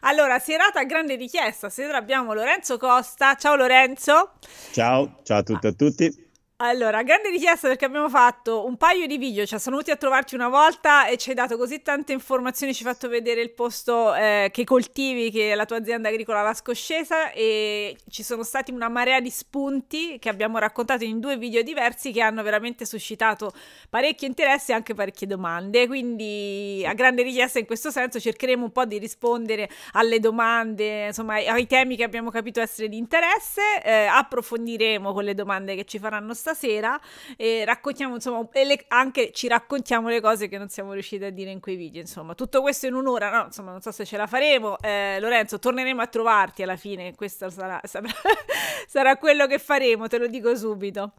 Allora, serata a grande richiesta, stasera abbiamo Lorenzo Costa. Ciao Lorenzo. Ciao, ciao a tutti e a tutti. Allora, grande richiesta perché abbiamo fatto un paio di video, cioè sono venuti a trovarti una volta e ci hai dato così tante informazioni, ci hai fatto vedere il posto eh, che coltivi, che è la tua azienda agricola La Scoscesa e ci sono stati una marea di spunti che abbiamo raccontato in due video diversi che hanno veramente suscitato parecchio interesse e anche parecchie domande, quindi a grande richiesta in questo senso cercheremo un po' di rispondere alle domande, insomma ai temi che abbiamo capito essere di interesse, eh, approfondiremo con le domande che ci faranno stare sera e raccontiamo, insomma, e le, anche ci raccontiamo le cose che non siamo riusciti a dire in quei video, insomma. Tutto questo in un'ora, no? Insomma, non so se ce la faremo. Eh, Lorenzo, torneremo a trovarti alla fine, questo sarà, sarà, sarà quello che faremo, te lo dico subito.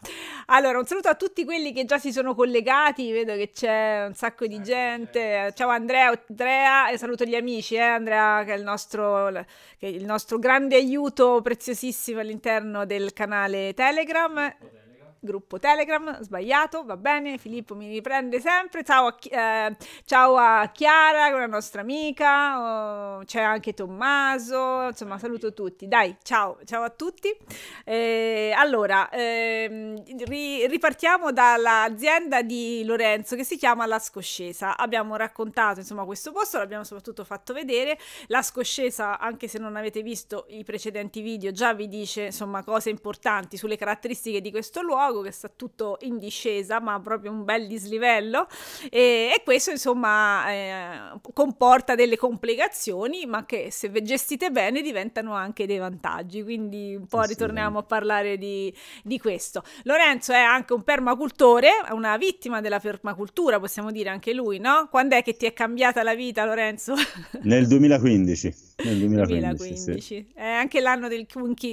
Allora, un saluto a tutti quelli che già si sono collegati, vedo che c'è un sacco di gente. Ciao Andrea, Andrea e saluto gli amici, eh, Andrea che è il nostro, che è il nostro grande aiuto preziosissimo all'interno del canale Telegram gruppo Telegram, sbagliato, va bene, Filippo mi riprende sempre, ciao a, eh, ciao a Chiara, la nostra amica, oh, c'è anche Tommaso, insomma saluto tutti, dai, ciao, ciao a tutti. Eh, allora, ehm, ri ripartiamo dall'azienda di Lorenzo che si chiama La Scoscesa, abbiamo raccontato insomma questo posto, l'abbiamo soprattutto fatto vedere, La Scoscesa, anche se non avete visto i precedenti video, già vi dice insomma cose importanti sulle caratteristiche di questo luogo, gioco che sta tutto in discesa, ma proprio un bel dislivello e, e questo insomma eh, comporta delle complicazioni, ma che se gestite bene diventano anche dei vantaggi, quindi un po' ritorniamo a parlare di, di questo. Lorenzo è anche un permacultore, una vittima della permacultura, possiamo dire anche lui, no? Quando è che ti è cambiata la vita, Lorenzo? Nel 2015. Nel 2015, 2015. Sì. è anche l'anno del,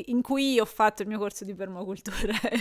in, cui, io ho fatto il mio corso di permacultura.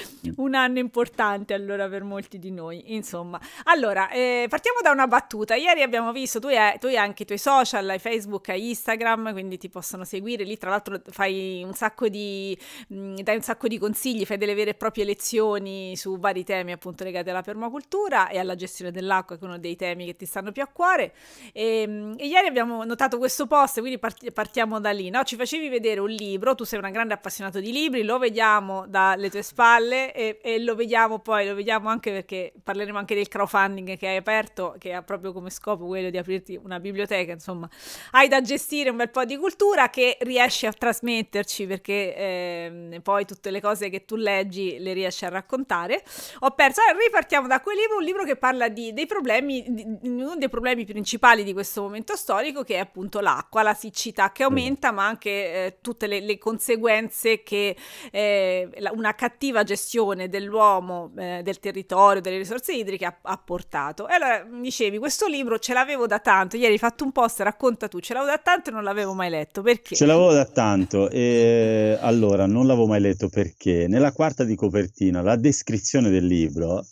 un anno importante allora per molti di noi, insomma. Allora, eh, partiamo da una battuta. Ieri abbiamo visto, tu hai, tu hai anche i tuoi social, hai Facebook, hai Instagram, quindi ti possono seguire. Lì tra l'altro fai un sacco di, mm, dai un sacco di consigli, fai delle vere e proprie lezioni su vari temi appunto legati alla permacultura e alla gestione dell'acqua, che è uno dei temi che ti stanno più a cuore. E, ehm, e ieri abbiamo notato questo post, quindi part partiamo da lì. No? Ci facevi vedere un libro, tu sei un grande appassionato di libri, lo vediamo dalle tue spalle palle e, e, lo vediamo poi, lo vediamo anche perché parleremo anche del crowdfunding che hai aperto, che ha proprio come scopo quello di aprirti una biblioteca, insomma, hai da gestire un bel po' di cultura che riesci a trasmetterci perché eh, poi tutte le cose che tu leggi le riesci a raccontare. Ho perso, allora, ripartiamo da quel libro, un libro che parla di, dei problemi, di, uno dei problemi principali di questo momento storico che è appunto l'acqua, la siccità che aumenta, ma anche eh, tutte le, le, conseguenze che eh, la, una cattiva gestione gestione dell'uomo, eh, del territorio, delle risorse idriche ha, ha, portato. E allora dicevi, questo libro ce l'avevo da tanto, ieri hai fatto un post, racconta tu, ce l'avevo da tanto e non l'avevo mai letto, perché? Ce l'avevo da tanto e allora non l'avevo mai letto perché nella quarta di copertina la descrizione del libro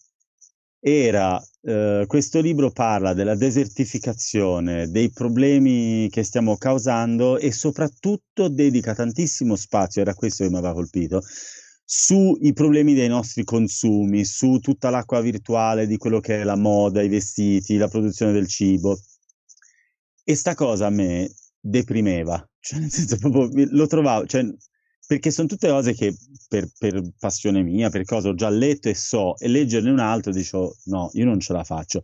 era eh, questo libro parla della desertificazione, dei problemi che stiamo causando e soprattutto dedica tantissimo spazio, era questo che mi aveva colpito, sui problemi dei nostri consumi, su tutta l'acqua virtuale di quello che è la moda, i vestiti, la produzione del cibo. E sta cosa a me deprimeva, cioè nel senso proprio lo trovavo, cioè, perché sono tutte cose che per, per, passione mia, per cosa ho già letto e so, e leggerne un altro dicevo no, io non ce la faccio.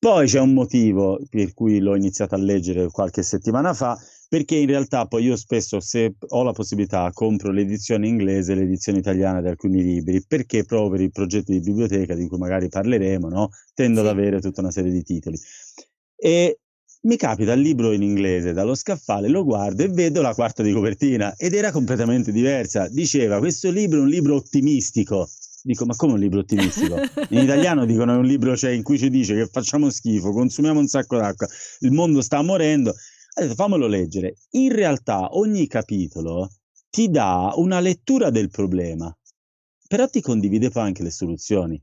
Poi c'è un motivo per cui l'ho iniziato a leggere qualche settimana fa, perché in realtà poi io spesso se ho la possibilità compro l'edizione inglese e l'edizione italiana di alcuni libri perché proprio per i progetti di biblioteca di cui magari parleremo no? tendo sì. ad avere tutta una serie di titoli e mi capita il libro in inglese dallo scaffale, lo guardo e vedo la quarta di copertina ed era completamente diversa. Diceva: Questo libro è un libro ottimistico. Dico, ma come un libro ottimistico? In italiano dicono è un libro cioè, in cui ci dice che facciamo schifo, consumiamo un sacco d'acqua, il mondo sta morendo ha detto fammelo leggere. In realtà ogni capitolo ti dà una lettura del problema, però ti condivide poi anche le soluzioni.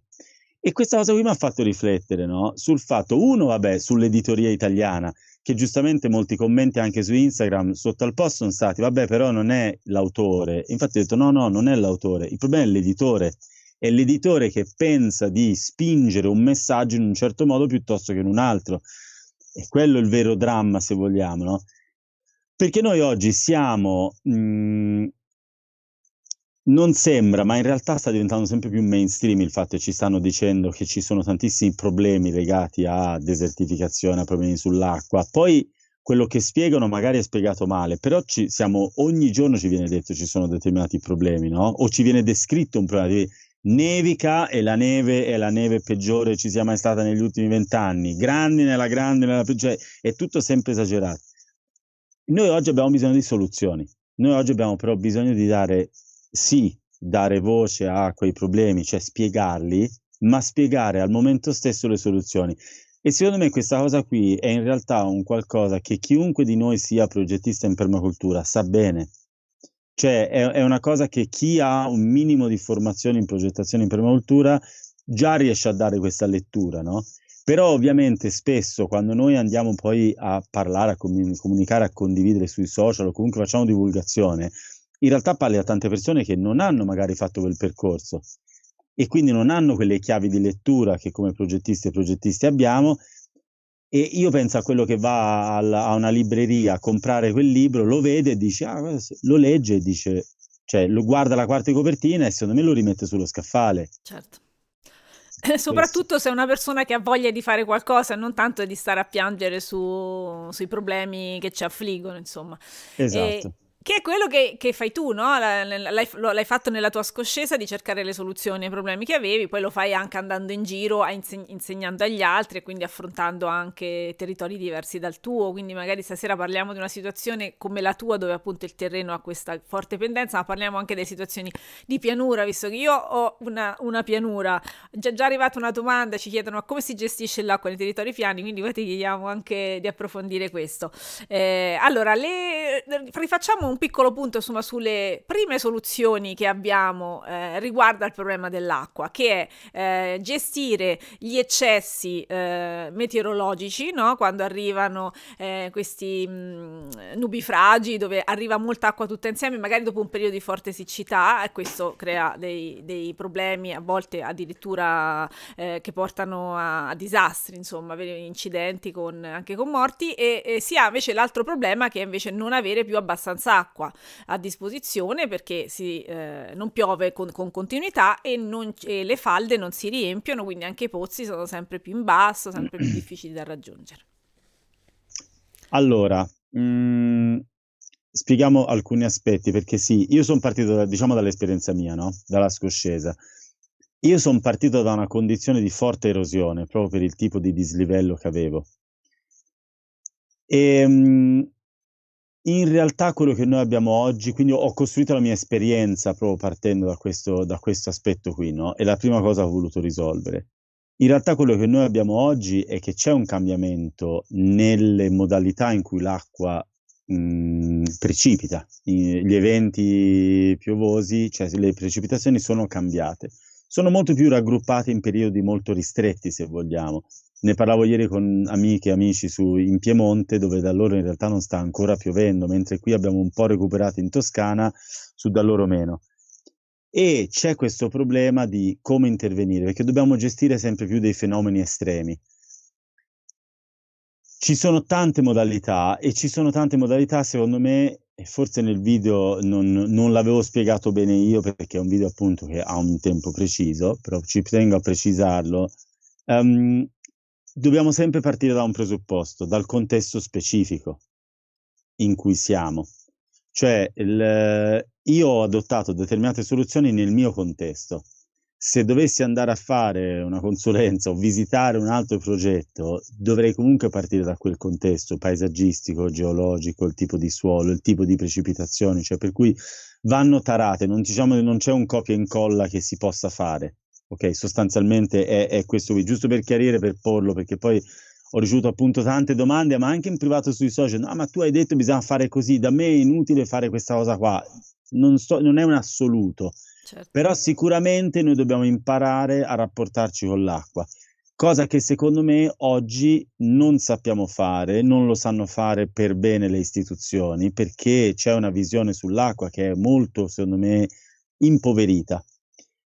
E questa cosa qui mi ha fatto riflettere no? sul fatto, uno, vabbè, sull'editoria italiana, che giustamente molti commenti anche su Instagram sotto al post sono stati, vabbè, però non è l'autore. Infatti ho detto, no, no, non è l'autore, il problema è l'editore. È l'editore che pensa di spingere un messaggio in un certo modo piuttosto che in un altro è quello il vero dramma, se vogliamo, no? Perché noi oggi siamo, mh, mm, non sembra, ma in realtà sta diventando sempre più mainstream il fatto che ci stanno dicendo che ci sono tantissimi problemi legati a desertificazione, a problemi sull'acqua. Poi quello che spiegano magari è spiegato male, però ci siamo, ogni giorno ci viene detto che ci sono determinati problemi, no? O ci viene descritto un problema, nevica e la neve è la neve peggiore ci sia mai stata negli ultimi vent'anni, Grandi nella grande, la peggiore, cioè, è tutto sempre esagerato. Noi oggi abbiamo bisogno di soluzioni, noi oggi abbiamo però bisogno di dare, sì, dare voce a quei problemi, cioè spiegarli, ma spiegare al momento stesso le soluzioni. E secondo me questa cosa qui è in realtà un qualcosa che chiunque di noi sia progettista in permacultura sa bene, cioè è, è una cosa che chi ha un minimo di formazione in progettazione in permacultura già riesce a dare questa lettura, no? Però ovviamente spesso quando noi andiamo poi a parlare, a comunicare, a condividere sui social o comunque facciamo divulgazione, in realtà parli a tante persone che non hanno magari fatto quel percorso e quindi non hanno quelle chiavi di lettura che come progettisti e progettisti abbiamo e io penso a quello che va alla, a una libreria a comprare quel libro, lo vede e dice, ah, lo legge e dice, cioè lo guarda la quarta copertina e secondo me lo rimette sullo scaffale. Certo. Eh, soprattutto se è una persona che ha voglia di fare qualcosa e non tanto di stare a piangere su, sui problemi che ci affliggono, insomma. Esatto. E, che è quello che, che fai tu, no? L'hai, l'hai, fatto nella tua scoscesa di cercare le soluzioni ai problemi che avevi, poi lo fai anche andando in giro, insegnando agli altri e quindi affrontando anche territori diversi dal tuo. Quindi magari stasera parliamo di una situazione come la tua dove appunto il terreno ha questa forte pendenza, ma parliamo anche delle situazioni di pianura, visto che io ho una, una pianura. Già, già arrivata una domanda, ci chiedono come si gestisce l'acqua nei territori piani, quindi poi ti chiediamo anche di approfondire questo. Eh, allora, le... rifacciamo un un piccolo punto insomma, sulle prime soluzioni che abbiamo eh, riguardo al problema dell'acqua, che è eh, gestire gli eccessi eh, meteorologici, no? quando arrivano eh, questi mh, mm, nubifragi dove arriva molta acqua tutta insieme, magari dopo un periodo di forte siccità e questo crea dei, dei problemi a volte addirittura eh, che portano a, a, disastri, insomma, incidenti con, anche con morti e, e si ha invece l'altro problema che è invece non avere più abbastanza acqua acqua a disposizione perché si, eh, non piove con, con continuità e, non, e le falde non si riempiono, quindi anche i pozzi sono sempre più in basso, sempre più difficili da raggiungere. Allora, mh, mm, spieghiamo alcuni aspetti perché sì, io sono partito da, diciamo dall'esperienza mia, no? dalla scoscesa. Io sono partito da una condizione di forte erosione proprio per il tipo di dislivello che avevo. E, ehm, mh, in realtà quello che noi abbiamo oggi, quindi ho costruito la mia esperienza proprio partendo da questo, da questo aspetto qui, no? È la prima cosa che ho voluto risolvere. In realtà quello che noi abbiamo oggi è che c'è un cambiamento nelle modalità in cui l'acqua mh, mm, precipita, gli eventi piovosi, cioè le precipitazioni sono cambiate, sono molto più raggruppate in periodi molto ristretti se vogliamo, ne parlavo ieri con amiche e amici su, in Piemonte, dove da loro in realtà non sta ancora piovendo, mentre qui abbiamo un po' recuperato in Toscana, su da loro meno. E c'è questo problema di come intervenire, perché dobbiamo gestire sempre più dei fenomeni estremi. Ci sono tante modalità e ci sono tante modalità, secondo me, e forse nel video non, non, l'avevo spiegato bene io perché è un video appunto che ha un tempo preciso, però ci tengo a precisarlo. Um, dobbiamo sempre partire da un presupposto, dal contesto specifico in cui siamo. Cioè, il, io ho adottato determinate soluzioni nel mio contesto. Se dovessi andare a fare una consulenza o visitare un altro progetto, dovrei comunque partire da quel contesto paesaggistico, geologico, il tipo di suolo, il tipo di precipitazioni, cioè per cui vanno tarate, non, diciamo, non c'è un copia e incolla che si possa fare ok? Sostanzialmente è, è questo qui, giusto per chiarire, per porlo, perché poi ho ricevuto appunto tante domande, ma anche in privato sui social, no, ma tu hai detto bisogna fare così, da me è inutile fare questa cosa qua, non, so, non è un assoluto, certo. però sicuramente noi dobbiamo imparare a rapportarci con l'acqua, cosa che secondo me oggi non sappiamo fare, non lo sanno fare per bene le istituzioni, perché c'è una visione sull'acqua che è molto, secondo me, impoverita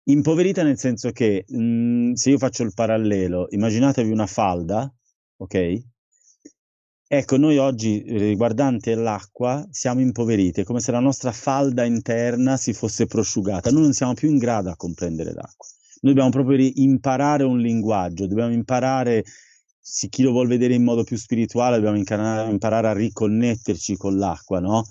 Impoverita nel senso che mh, mm, se io faccio il parallelo, immaginatevi una falda, ok? Ecco, noi oggi eh, riguardante l'acqua siamo impoveriti, è come se la nostra falda interna si fosse prosciugata, noi non siamo più in grado a comprendere l'acqua. Noi dobbiamo proprio imparare un linguaggio, dobbiamo imparare, chi lo vuol vedere in modo più spirituale, dobbiamo imparare a riconnetterci con l'acqua, no?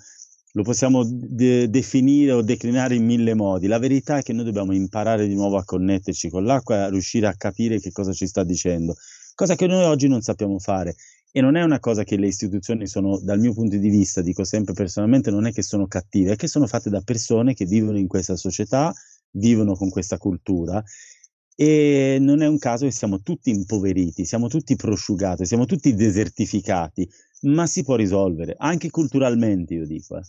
lo possiamo de- definire o declinare in mille modi. La verità è che noi dobbiamo imparare di nuovo a connetterci con l'acqua, a riuscire a capire che cosa ci sta dicendo, cosa che noi oggi non sappiamo fare. E non è una cosa che le istituzioni sono, dal mio punto di vista, dico sempre personalmente, non è che sono cattive, è che sono fatte da persone che vivono in questa società, vivono con questa cultura e non è un caso che siamo tutti impoveriti, siamo tutti prosciugati, siamo tutti desertificati, ma si può risolvere, anche culturalmente, io dico. Eh.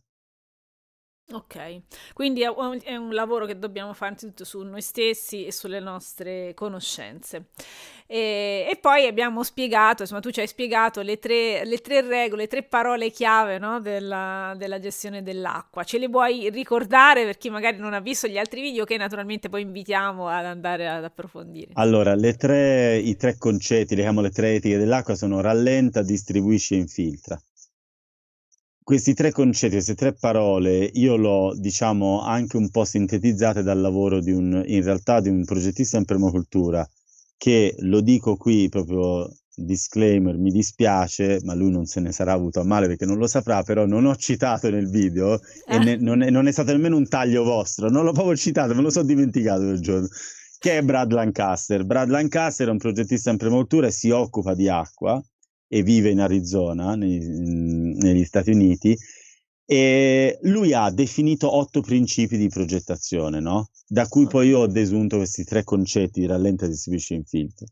Ok, quindi è un, è un, lavoro che dobbiamo fare anzitutto su noi stessi e sulle nostre conoscenze. E, e poi abbiamo spiegato, insomma tu ci hai spiegato le tre, le tre regole, le tre parole chiave no, della, della, gestione dell'acqua. Ce le vuoi ricordare per chi magari non ha visto gli altri video che naturalmente poi invitiamo ad andare ad approfondire? Allora, tre, i tre concetti, diciamo le tre etiche dell'acqua sono rallenta, distribuisci e infiltra questi tre concetti, queste tre parole, io l'ho diciamo anche un po' sintetizzate dal lavoro di un, in realtà di un progettista in permacultura, che lo dico qui proprio disclaimer, mi dispiace, ma lui non se ne sarà avuto a male perché non lo saprà, però non ho citato nel video eh. e ne, eh. non, è, non, è, stato nemmeno un taglio vostro, non l'ho proprio citato, me lo sono dimenticato quel giorno, che è Brad Lancaster. Brad Lancaster è un progettista in prematura e si occupa di acqua e vive in Arizona, nei, mhmm, negli Stati Uniti, e lui ha definito otto principi di progettazione, no? da cui poi io ho desunto questi tre concetti di distribuisce distribuisci, infiltro.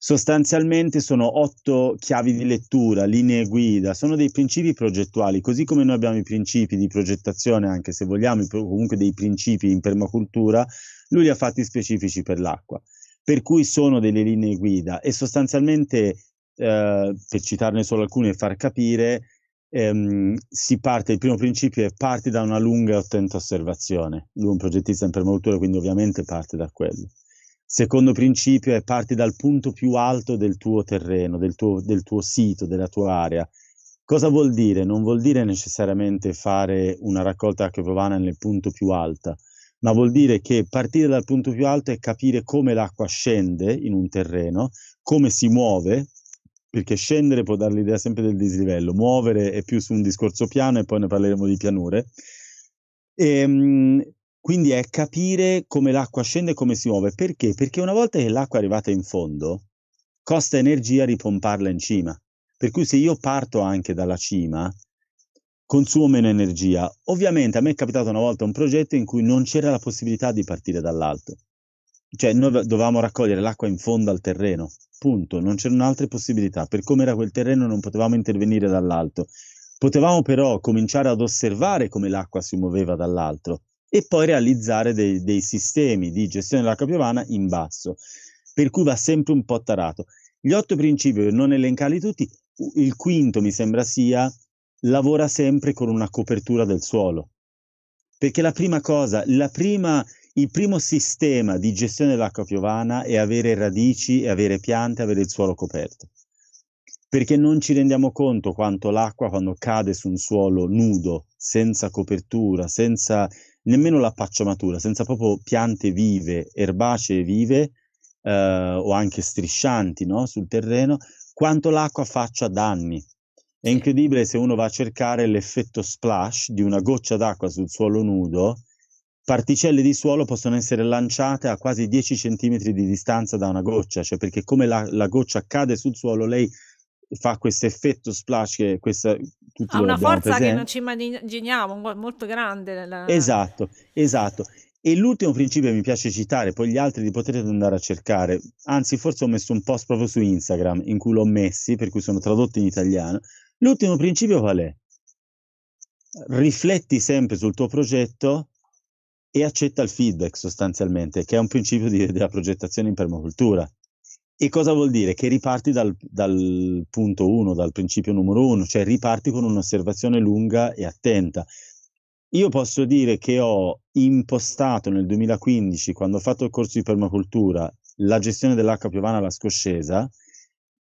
Sostanzialmente sono otto chiavi di lettura, linee guida, sono dei principi progettuali, così come noi abbiamo i principi di progettazione, anche se vogliamo, comunque dei principi in permacultura, lui li ha fatti specifici per l'acqua, per cui sono delle linee guida e sostanzialmente eh, per citarne solo alcuni e far capire, ehm, si parte, il primo principio è parti da una lunga e attenta osservazione. Lui è un progettista in permacultura, quindi ovviamente parte da quello. Secondo principio è parti dal punto più alto del tuo terreno, del tuo, del tuo sito, della tua area. Cosa vuol dire? Non vuol dire necessariamente fare una raccolta acqueovana nel punto più alto, ma vuol dire che partire dal punto più alto è capire come l'acqua scende in un terreno, come si muove, perché scendere può dare l'idea sempre del dislivello, muovere è più su un discorso piano e poi ne parleremo di pianure. E, ehm, quindi è capire come l'acqua scende e come si muove. Perché? Perché una volta che l'acqua è arrivata in fondo, costa energia ripomparla in cima. Per cui se io parto anche dalla cima, consumo meno energia. Ovviamente a me è capitato una volta un progetto in cui non c'era la possibilità di partire dall'alto cioè noi dovevamo raccogliere l'acqua in fondo al terreno, punto, non c'erano altre possibilità, per come era quel terreno non potevamo intervenire dall'alto, potevamo però cominciare ad osservare come l'acqua si muoveva dall'alto e poi realizzare dei, dei sistemi di gestione dell'acqua piovana in basso, per cui va sempre un po' tarato. Gli otto principi, per non elencarli tutti, il quinto mi sembra sia lavora sempre con una copertura del suolo, perché la prima cosa, la prima il primo sistema di gestione dell'acqua piovana è avere radici, è avere piante, avere il suolo coperto. Perché non ci rendiamo conto quanto l'acqua quando cade su un suolo nudo, senza copertura, senza nemmeno la pacciamatura, senza proprio piante vive, erbacee vive eh, o anche striscianti no? sul terreno, quanto l'acqua faccia danni. È incredibile se uno va a cercare l'effetto splash di una goccia d'acqua sul suolo nudo, particelle di suolo possono essere lanciate a quasi 10 cm di distanza da una goccia, cioè perché come la, la goccia cade sul suolo, lei fa questo effetto splash che questa, tutti ha una forza presente. che non ci immaginiamo, molto grande. La... Esatto, esatto. E l'ultimo principio mi piace citare, poi gli altri li potrete andare a cercare, anzi forse ho messo un post proprio su Instagram in cui l'ho messi, per cui sono tradotto in italiano. L'ultimo principio qual è? Rifletti sempre sul tuo progetto e accetta il feedback sostanzialmente, che è un principio di, della progettazione in permacultura. E cosa vuol dire? Che riparti dal, dal punto 1, dal principio numero 1, cioè riparti con un'osservazione lunga e attenta. Io posso dire che ho impostato nel 2015, quando ho fatto il corso di permacultura, la gestione dell'acqua piovana alla scoscesa,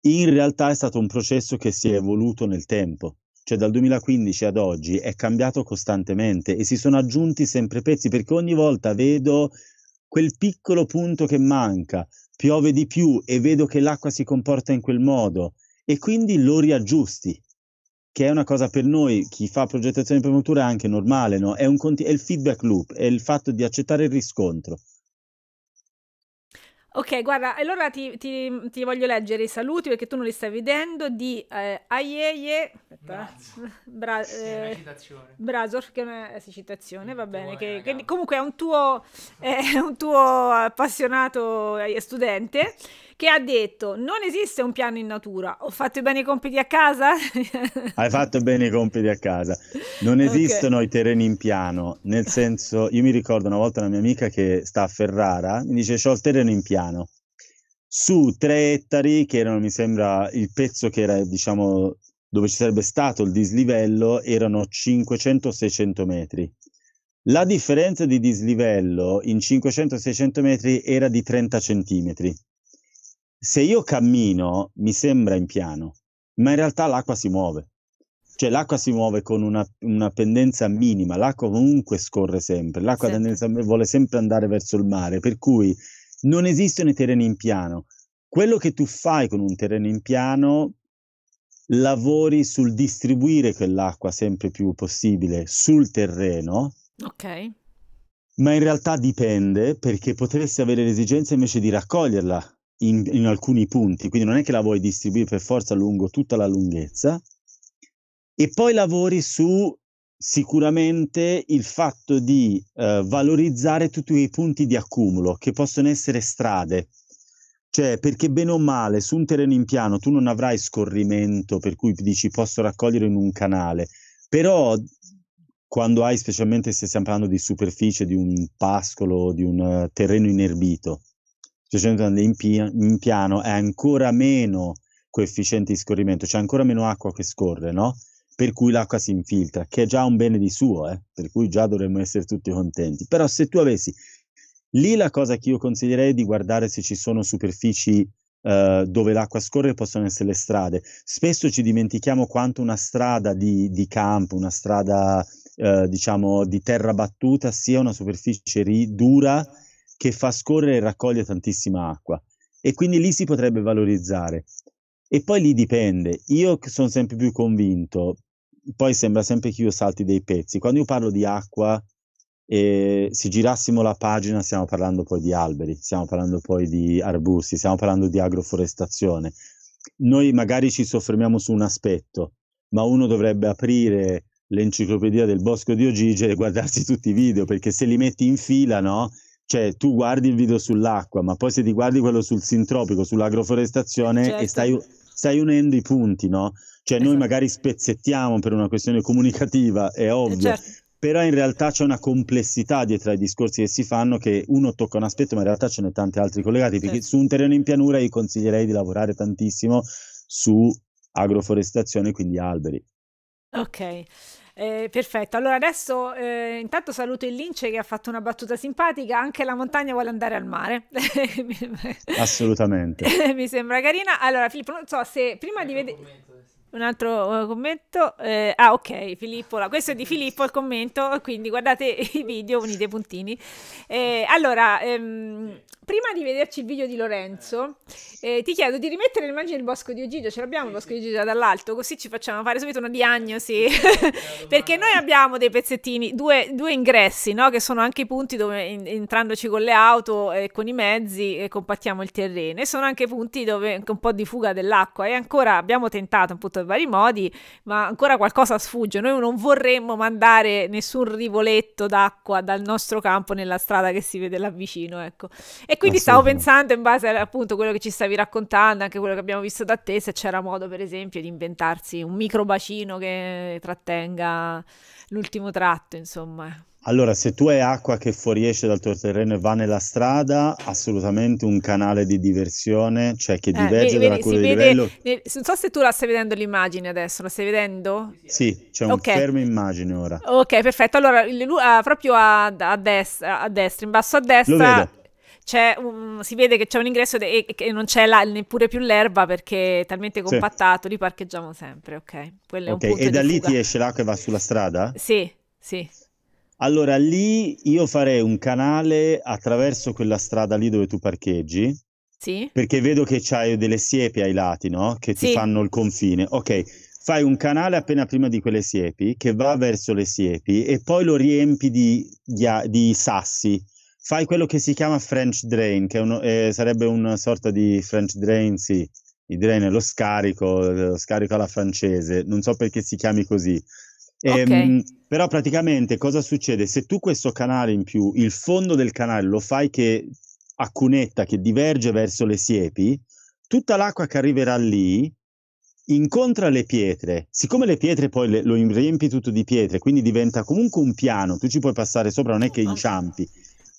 in realtà è stato un processo che si è evoluto nel tempo cioè dal 2015 ad oggi è cambiato costantemente e si sono aggiunti sempre pezzi perché ogni volta vedo quel piccolo punto che manca, piove di più e vedo che l'acqua si comporta in quel modo e quindi lo riaggiusti, che è una cosa per noi, chi fa progettazione di prematura è anche normale, no? è, conti- è il feedback loop, è il fatto di accettare il riscontro. Ok, guarda, allora ti, ti, ti, voglio leggere i saluti perché tu non li stai vedendo di eh, Aieye Bra- sì, eh, che è una eh, eh, sì, citazione, mm, va bene, che, che, comunque è un tuo, è un tuo appassionato eh, studente che ha detto non esiste un piano in natura, ho fatto bene i compiti a casa? Hai fatto bene i compiti a casa. Non esistono okay. i terreni in piano, nel senso, io mi ricordo una volta una mia amica che sta a Ferrara, mi dice ho il terreno in piano. Su tre ettari, che erano mi sembra il pezzo che era diciamo dove ci sarebbe stato il dislivello, erano 500-600 metri. La differenza di dislivello in 500-600 metri era di 30 centimetri se io cammino mi sembra in piano, ma in realtà l'acqua si muove. Cioè l'acqua si muove con una, una pendenza minima, l'acqua comunque scorre sempre, l'acqua sempre. vuole sempre andare verso il mare, per cui non esistono i terreni in piano. Quello che tu fai con un terreno in piano lavori sul distribuire quell'acqua sempre più possibile sul terreno. Ok. Ma in realtà dipende perché potresti avere l'esigenza invece di raccoglierla in, in alcuni punti, quindi non è che la vuoi distribuire per forza lungo tutta la lunghezza, e poi lavori su sicuramente il fatto di eh, valorizzare tutti i punti di accumulo che possono essere strade. Cioè, perché bene o male, su un terreno in piano tu non avrai scorrimento per cui dici posso raccogliere in un canale, però quando hai, specialmente se stiamo parlando di superficie, di un pascolo, di un uh, terreno inerbito, 600 in, in piano è ancora meno coefficiente di scorrimento, c'è ancora meno acqua che scorre, no? Per cui l'acqua si infiltra, che è già un bene di suo, eh? per cui già dovremmo essere tutti contenti. Però se tu avessi lì la cosa che io consiglierei è di guardare se ci sono superfici eh, dove l'acqua scorre possono essere le strade. Spesso ci dimentichiamo quanto una strada di, di campo, una strada eh, diciamo di terra battuta sia una superficie ri- dura che fa scorrere e raccoglie tantissima acqua e quindi lì si potrebbe valorizzare. E poi lì dipende, io sono sempre più convinto, poi sembra sempre che io salti dei pezzi, quando io parlo di acqua, eh, se girassimo la pagina stiamo parlando poi di alberi, stiamo parlando poi di arbusti, stiamo parlando di agroforestazione. Noi magari ci soffermiamo su un aspetto, ma uno dovrebbe aprire l'enciclopedia del bosco di Ogige e guardarsi tutti i video, perché se li metti in fila, no? cioè tu guardi il video sull'acqua, ma poi se ti guardi quello sul sintropico, sull'agroforestazione certo. e stai, stai, unendo i punti, no? Cioè esatto. noi magari spezzettiamo per una questione comunicativa, è ovvio. Certo. Però in realtà c'è una complessità dietro ai discorsi che si fanno che uno tocca un aspetto, ma in realtà ce ne tanti altri collegati. Certo. Perché su un terreno in pianura io consiglierei di lavorare tantissimo su agroforestazione, quindi alberi. Ok. Eh, perfetto, allora adesso eh, intanto saluto il Lince che ha fatto una battuta simpatica, anche la montagna vuole andare al mare. Assolutamente. Mi sembra carina. Allora Filippo, non so se prima di vedere un altro eh, commento. Eh, ah, ok, Filippo, questo è di Filippo il commento, quindi guardate i video, unite i puntini. Eh, allora, ehm, prima di vederci il video di Lorenzo, eh, ti chiedo di rimettere l'immagine del bosco di Ogigio, ce l'abbiamo il bosco di Ogigio dall'alto, così ci facciamo fare subito una diagnosi, perché noi abbiamo dei pezzettini, due, due ingressi, no? che sono anche i punti dove in, entrandoci con le auto e con i mezzi compattiamo il terreno, e sono anche punti dove un po' di fuga dell'acqua, e ancora abbiamo tentato appunto vari modi, ma ancora qualcosa sfugge. Noi non vorremmo mandare nessun rivoletto d'acqua dal nostro campo nella strada che si vede là vicino, ecco. E quindi stavo pensando in base a, appunto a quello che ci stavi raccontando, anche quello che abbiamo visto da te, se c'era modo per esempio di inventarsi un micro bacino che trattenga l'ultimo tratto, insomma. Allora, se tu hai acqua che fuoriesce dal tuo terreno e va nella strada, assolutamente un canale di diversione, cioè che eh, vedi, dalla curva di livello. Nel, non so se tu la stai vedendo l'immagine adesso, la stai vedendo? Sì, c'è un okay. fermo immagine ora. Ok, perfetto. Allora, il, uh, proprio a, a, destra, a destra, in basso a destra, un, si vede che c'è un ingresso e che non c'è neppure più l'erba perché è talmente compattato, sì. li parcheggiamo sempre, ok? okay. e da lì fuga. ti esce l'acqua e va sulla strada? Sì, sì. Allora lì io farei un canale attraverso quella strada lì dove tu parcheggi. Sì. Perché vedo che c'hai delle siepi ai lati, no? Che ti sì. fanno il confine. Ok, fai un canale appena prima di quelle siepi che va verso le siepi e poi lo riempi di, di, di sassi. Fai quello che si chiama French drain, che uno, eh, sarebbe una sorta di French drain, sì, il drain è lo scarico, lo scarico alla francese, non so perché si chiami così, Okay. Ehm, però praticamente cosa succede? Se tu questo canale in più, il fondo del canale lo fai che a cunetta, che diverge verso le siepi, tutta l'acqua che arriverà lì incontra le pietre. Siccome le pietre poi le, lo riempi tutto di pietre, quindi diventa comunque un piano, tu ci puoi passare sopra, non è che inciampi.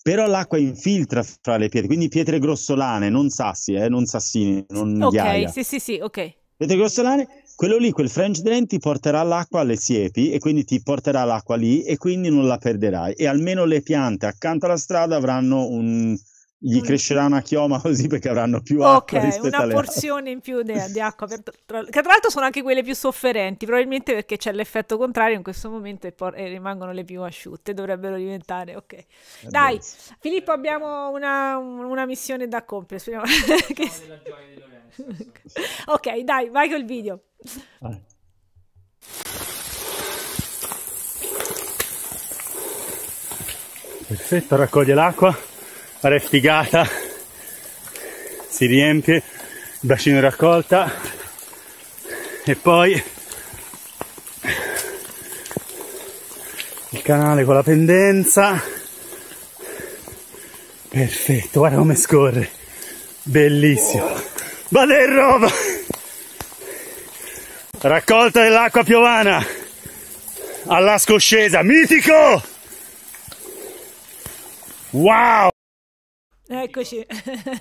Però l'acqua infiltra fra le pietre, quindi pietre grossolane, non sassi, eh, non sassini, non Ok, ghiaia. sì, sì, sì, ok. Pietre grossolane quello lì, quel French drain ti porterà l'acqua alle siepi e quindi ti porterà l'acqua lì e quindi non la perderai e almeno le piante accanto alla strada avranno un gli crescerà una chioma così perché avranno più acqua. Ok, una porzione in più di, acqua, per, tra, che tra l'altro sono anche quelle più sofferenti, probabilmente perché c'è l'effetto contrario in questo momento e, e, rimangono le più asciutte, dovrebbero diventare, ok. Eh, dai, Filippo abbiamo una, una, missione da compiere, speriamo che... ok, dai, vai col video. Perfetto, raccoglie l'acqua figata si riempie il bacino raccolta e poi il canale con la pendenza perfetto guarda come scorre bellissimo va del roba raccolta dell'acqua piovana alla scoscesa mitico wow Eccoci. Ecco.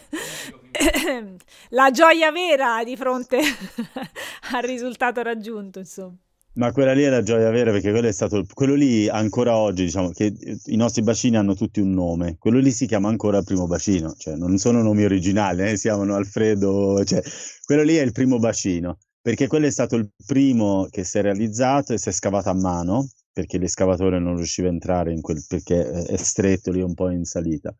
La gioia vera di fronte al risultato raggiunto, insomma. Ma quella lì è la gioia vera perché quello è stato quello lì ancora oggi, diciamo che i nostri bacini hanno tutti un nome. Quello lì si chiama ancora il primo bacino, cioè non sono nomi originali, eh, si chiamano Alfredo, cioè quello lì è il primo bacino, perché quello è stato il primo che si è realizzato e si è scavato a mano, perché l'escavatore non riusciva a entrare in quel perché è stretto lì un po' in salita.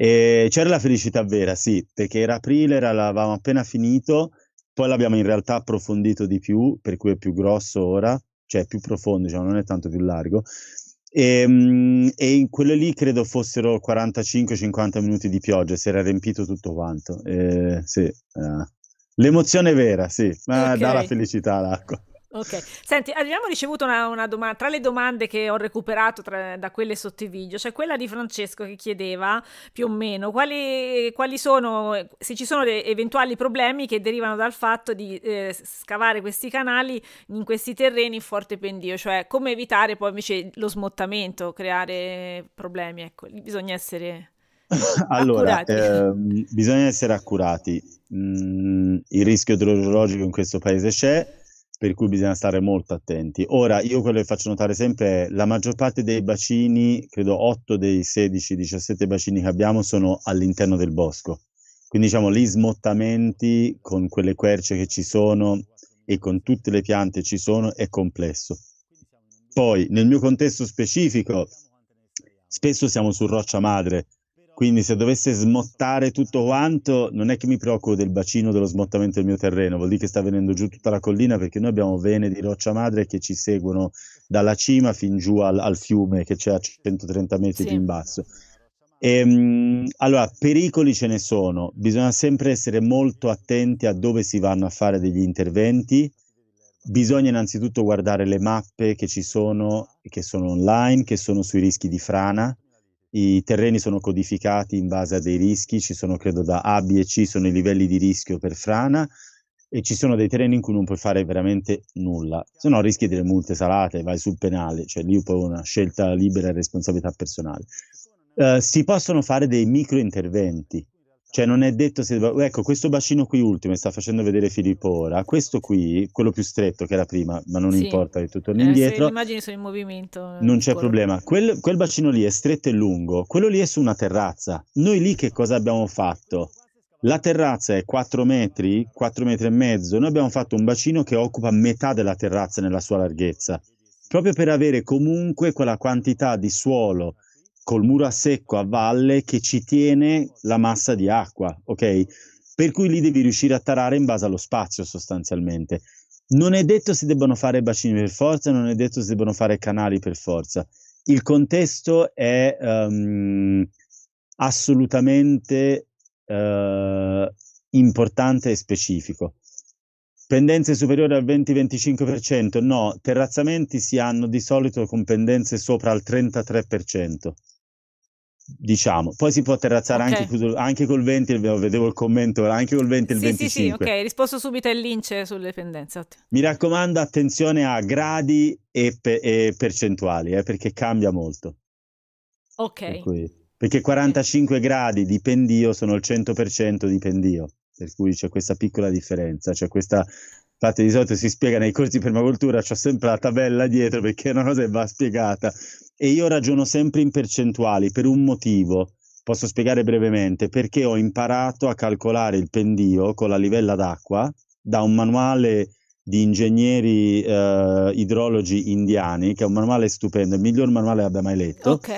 E c'era la felicità vera, sì, perché era aprile, era, l'avevamo appena finito, poi l'abbiamo in realtà approfondito di più, per cui è più grosso ora, cioè più profondo, diciamo, non è tanto più largo. E, ehm, e in quello lì credo fossero 45-50 minuti di pioggia, si era riempito tutto quanto. E, eh, sì, eh. L'emozione vera, sì, ma okay. dà la felicità l'acqua. Ok, senti, abbiamo ricevuto una, una, domanda, tra le domande che ho recuperato tra, da quelle sotto i video, c'è cioè quella di Francesco che chiedeva più o meno quali, quali sono, se ci sono eventuali problemi che derivano dal fatto di eh, scavare questi canali in questi terreni in forte pendio, cioè come evitare poi invece lo smottamento, creare problemi, ecco, bisogna essere... allora, eh, bisogna essere accurati. Mm, il rischio idrogeologico in questo paese c'è, per cui bisogna stare molto attenti. Ora, io quello che faccio notare sempre è la maggior parte dei bacini, credo 8 dei 16-17 bacini che abbiamo sono all'interno del bosco. Quindi diciamo gli smottamenti con quelle querce che ci sono e con tutte le piante che ci sono è complesso. Poi nel mio contesto specifico spesso siamo su roccia madre, quindi se dovesse smottare tutto quanto, non è che mi preoccupo del bacino dello smottamento del mio terreno, vuol dire che sta venendo giù tutta la collina perché noi abbiamo vene di roccia madre che ci seguono dalla cima fin giù al, al fiume che c'è a 130 metri sì. in basso. E, ehm, allora, pericoli ce ne sono, bisogna sempre essere molto attenti a dove si vanno a fare degli interventi. Bisogna innanzitutto guardare le mappe che ci sono, che sono online, che sono sui rischi di frana, i terreni sono codificati in base a dei rischi, ci sono credo da A, B e C sono i livelli di rischio per frana e ci sono dei terreni in cui non puoi fare veramente nulla, se no rischi delle multe salate, vai sul penale, cioè lì poi una scelta libera e responsabilità personale. Eh, si possono fare dei micro interventi, cioè non è detto se... Ecco, questo bacino qui ultimo che sta facendo vedere Filippo ora, questo qui, quello più stretto che era prima, ma non sì. importa che tu torni eh, indietro. le immagini sono in movimento. Eh, non c'è problema. Quel, quel bacino lì è stretto e lungo, quello lì è su una terrazza. Noi lì che cosa abbiamo fatto? La terrazza è 4 metri, 4 metri e mezzo. Noi abbiamo fatto un bacino che occupa metà della terrazza nella sua larghezza, proprio per avere comunque quella quantità di suolo col muro a secco a valle che ci tiene la massa di acqua, ok? Per cui lì devi riuscire a tarare in base allo spazio sostanzialmente. Non è detto si debbano fare bacini per forza, non è detto si debbano fare canali per forza. Il contesto è um, assolutamente uh, importante e specifico. Pendenze superiori al 20-25%? No, terrazzamenti si hanno di solito con pendenze sopra al 33% diciamo. Poi si può terrazzare okay. anche, anche, col 20, vedevo il commento, anche col 20 il sì, 25. Sì, sì, ok, risposto subito al lince sulle pendenze. Mi raccomando, attenzione a gradi e, pe- e percentuali, eh, perché cambia molto. Ok. Per cui, perché 45 okay. gradi di pendio sono il 100% di pendio, per cui c'è questa piccola differenza, c'è questa Infatti di solito si spiega nei corsi di permacultura, c'ho sempre la tabella dietro perché è una cosa che va spiegata, e io ragiono sempre in percentuali per un motivo. Posso spiegare brevemente perché ho imparato a calcolare il pendio con la livella d'acqua da un manuale di ingegneri eh, idrologi indiani, che è un manuale stupendo, il miglior manuale che abbia mai letto. Ok.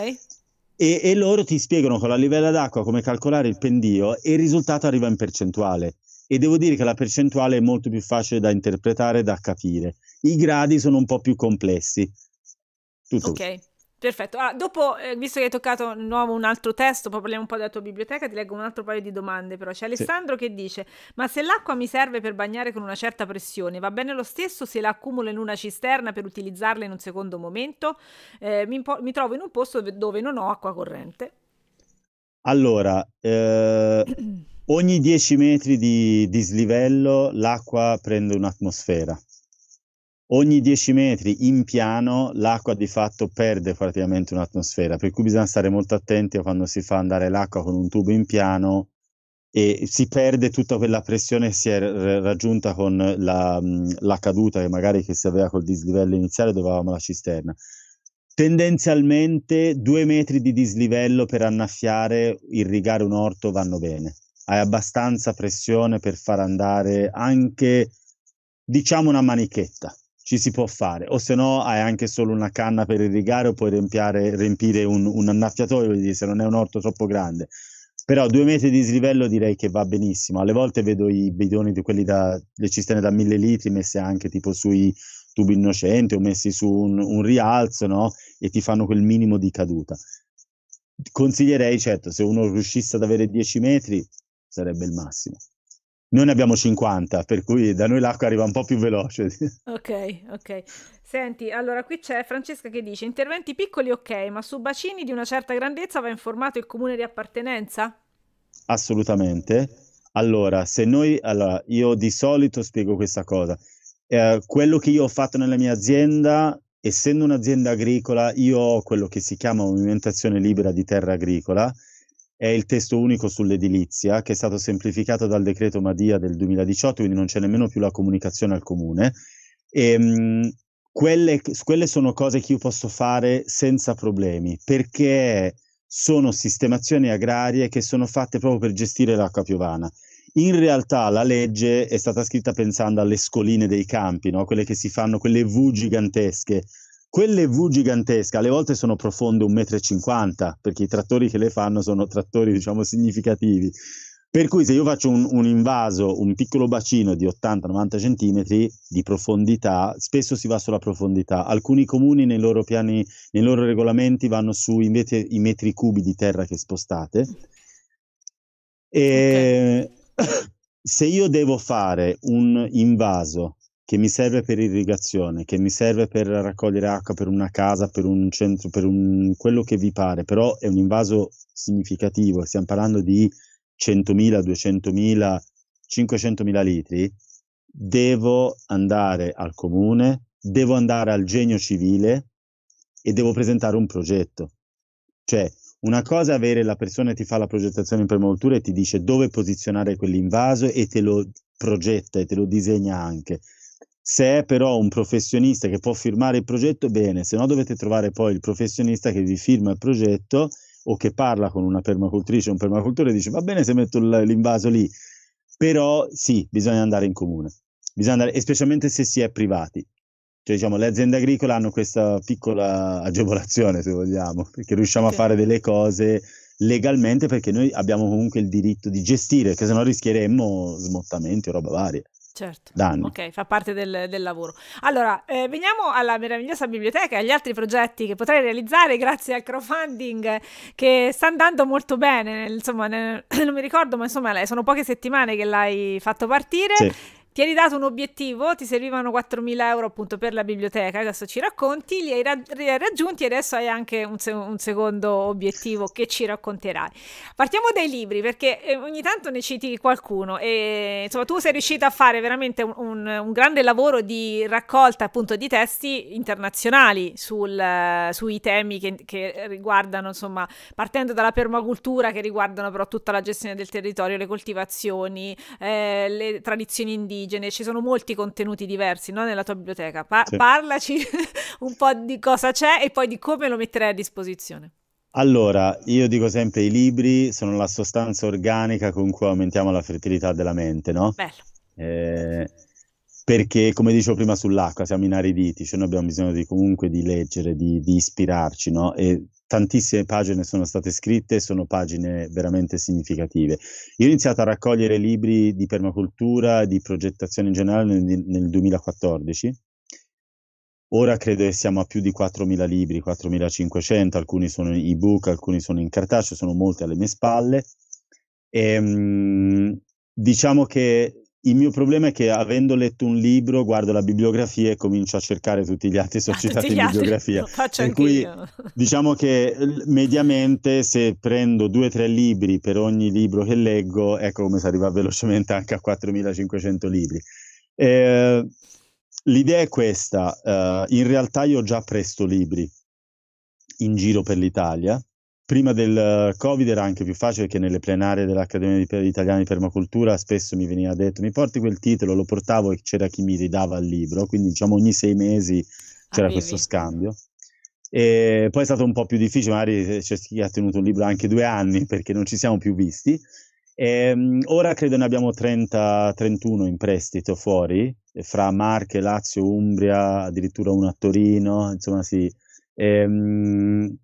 E, e loro ti spiegano con la livella d'acqua come calcolare il pendio e il risultato arriva in percentuale. E devo dire che la percentuale è molto più facile da interpretare e da capire. I gradi sono un po' più complessi. Tutto. Ok. Perfetto, ah, dopo, eh, visto che hai toccato di nuovo un altro testo, poi parliamo un po' della tua biblioteca, ti leggo un altro paio di domande però. C'è Alessandro sì. che dice, ma se l'acqua mi serve per bagnare con una certa pressione, va bene lo stesso se la accumulo in una cisterna per utilizzarla in un secondo momento? Eh, mi, impo- mi, trovo in un posto dove non ho acqua corrente. Allora, eh, ogni 10 metri di dislivello l'acqua prende un'atmosfera ogni 10 metri in piano l'acqua di fatto perde praticamente un'atmosfera, per cui bisogna stare molto attenti a quando si fa andare l'acqua con un tubo in piano e si perde tutta quella pressione che si è raggiunta con la, la caduta che magari che si aveva col dislivello iniziale dove avevamo la cisterna. Tendenzialmente due metri di dislivello per annaffiare, irrigare un orto vanno bene. Hai abbastanza pressione per far andare anche, diciamo, una manichetta ci si può fare, o se no hai anche solo una canna per irrigare o puoi riempire, riempire un, un, annaffiatoio, dire, se non è un orto troppo grande. Però due metri di dislivello direi che va benissimo. Alle volte vedo i bidoni di quelli da, le cisterne da mille litri messe anche tipo sui tubi innocenti o messi su un, un rialzo, no? E ti fanno quel minimo di caduta. Consiglierei, certo, se uno riuscisse ad avere 10 metri sarebbe il massimo. Noi ne abbiamo 50, per cui da noi l'acqua arriva un po' più veloce. Ok, ok. Senti, allora qui c'è Francesca che dice interventi piccoli ok, ma su bacini di una certa grandezza va informato il comune di appartenenza? Assolutamente. Allora, se noi, allora, io di solito spiego questa cosa. Eh, quello che io ho fatto nella mia azienda, essendo un'azienda agricola, io ho quello che si chiama movimentazione libera di terra agricola, è il testo unico sull'edilizia che è stato semplificato dal decreto Madia del 2018, quindi non c'è nemmeno più la comunicazione al comune. E, ehm, mh, quelle, quelle sono cose che io posso fare senza problemi perché sono sistemazioni agrarie che sono fatte proprio per gestire l'acqua piovana. In realtà la legge è stata scritta pensando alle scoline dei campi, no? quelle che si fanno, quelle V gigantesche quelle V gigantesche alle volte sono profonde 1,50 m perché i trattori che le fanno sono trattori diciamo significativi. Per cui se io faccio un, un invaso, un piccolo bacino di 80-90 cm di profondità, spesso si va sulla profondità. Alcuni comuni nei loro, piani, nei loro regolamenti vanno su invece i metri cubi di terra che spostate. E okay. se io devo fare un invaso che mi serve per irrigazione, che mi serve per raccogliere acqua per una casa, per un centro, per un, quello che vi pare, però è un invaso significativo, stiamo parlando di 100.000, 200.000, 500.000 litri, devo andare al comune, devo andare al genio civile e devo presentare un progetto. Cioè, una cosa è avere la persona che ti fa la progettazione in permacultura e ti dice dove posizionare quell'invaso e te lo progetta e te lo disegna anche se è però un professionista che può firmare il progetto, bene, se no dovete trovare poi il professionista che vi firma il progetto o che parla con una permacultrice o un permacultore e dice va bene se metto l'invaso lì, però sì, bisogna andare in comune, bisogna andare, e specialmente se si è privati. Cioè, diciamo, le aziende agricole hanno questa piccola agevolazione, se vogliamo, perché riusciamo sì. a fare delle cose legalmente perché noi abbiamo comunque il diritto di gestire, che se no rischieremmo smottamenti o roba varia. Certo, danni. ok, fa parte del, del lavoro. Allora, eh, veniamo alla meravigliosa biblioteca e agli altri progetti che potrei realizzare grazie al crowdfunding che sta andando molto bene, insomma, ne, non mi ricordo, ma insomma sono poche settimane che l'hai fatto partire. Sì ti eri dato un obiettivo, ti servivano 4.000 euro appunto per la biblioteca, adesso ci racconti, li hai, ra- li hai raggiunti e adesso hai anche un, se- un, secondo obiettivo che ci racconterai. Partiamo dai libri perché eh, ogni tanto ne citi qualcuno e insomma tu sei riuscita a fare veramente un, un, un grande lavoro di raccolta appunto di testi internazionali sul, sui temi che, che riguardano insomma partendo dalla permacultura che riguardano però tutta la gestione del territorio, le coltivazioni, eh, le tradizioni indigene Origine ci sono molti contenuti diversi no? nella tua biblioteca. Pa- sì. Parlaci un po' di cosa c'è e poi di come lo metterai a disposizione. Allora, io dico sempre i libri sono la sostanza organica con cui aumentiamo la fertilità della mente, no? Bello. Eh, perché, come dicevo prima sull'acqua, siamo inariditi, cioè noi abbiamo bisogno di, comunque di leggere, di, di ispirarci, no? E tantissime pagine sono state scritte, sono pagine veramente significative. Io ho iniziato a raccogliere libri di permacultura, di progettazione in generale nel, nel 2014. Ora credo che siamo a più di 4.000 libri, 4.500, alcuni sono in ebook, alcuni sono in cartaceo, sono molti alle mie spalle. E, ehm, diciamo che il mio problema è che avendo letto un libro, guardo la bibliografia e comincio a cercare tutti gli altri societati in bibliografia. Faccio per cui diciamo che mediamente se prendo due o tre libri per ogni libro che leggo, ecco come si arriva velocemente anche a 4500 libri. Eh, l'idea è questa, eh, in realtà io già presto libri in giro per l'Italia prima del eh, Covid era anche più facile perché nelle plenarie dell'Accademia Italiana di Permacultura spesso mi veniva detto mi porti quel titolo, lo portavo e c'era chi mi ridava il libro, quindi diciamo ogni sei mesi c'era Arrivi. questo scambio. E poi è stato un po' più difficile, magari eh, c'è chi ha tenuto un libro anche due anni perché non ci siamo più visti. E, ehm, ora credo ne abbiamo 30-31 in prestito fuori, fra Marche, Lazio, Umbria, addirittura uno a Torino, insomma sì. E, ehm,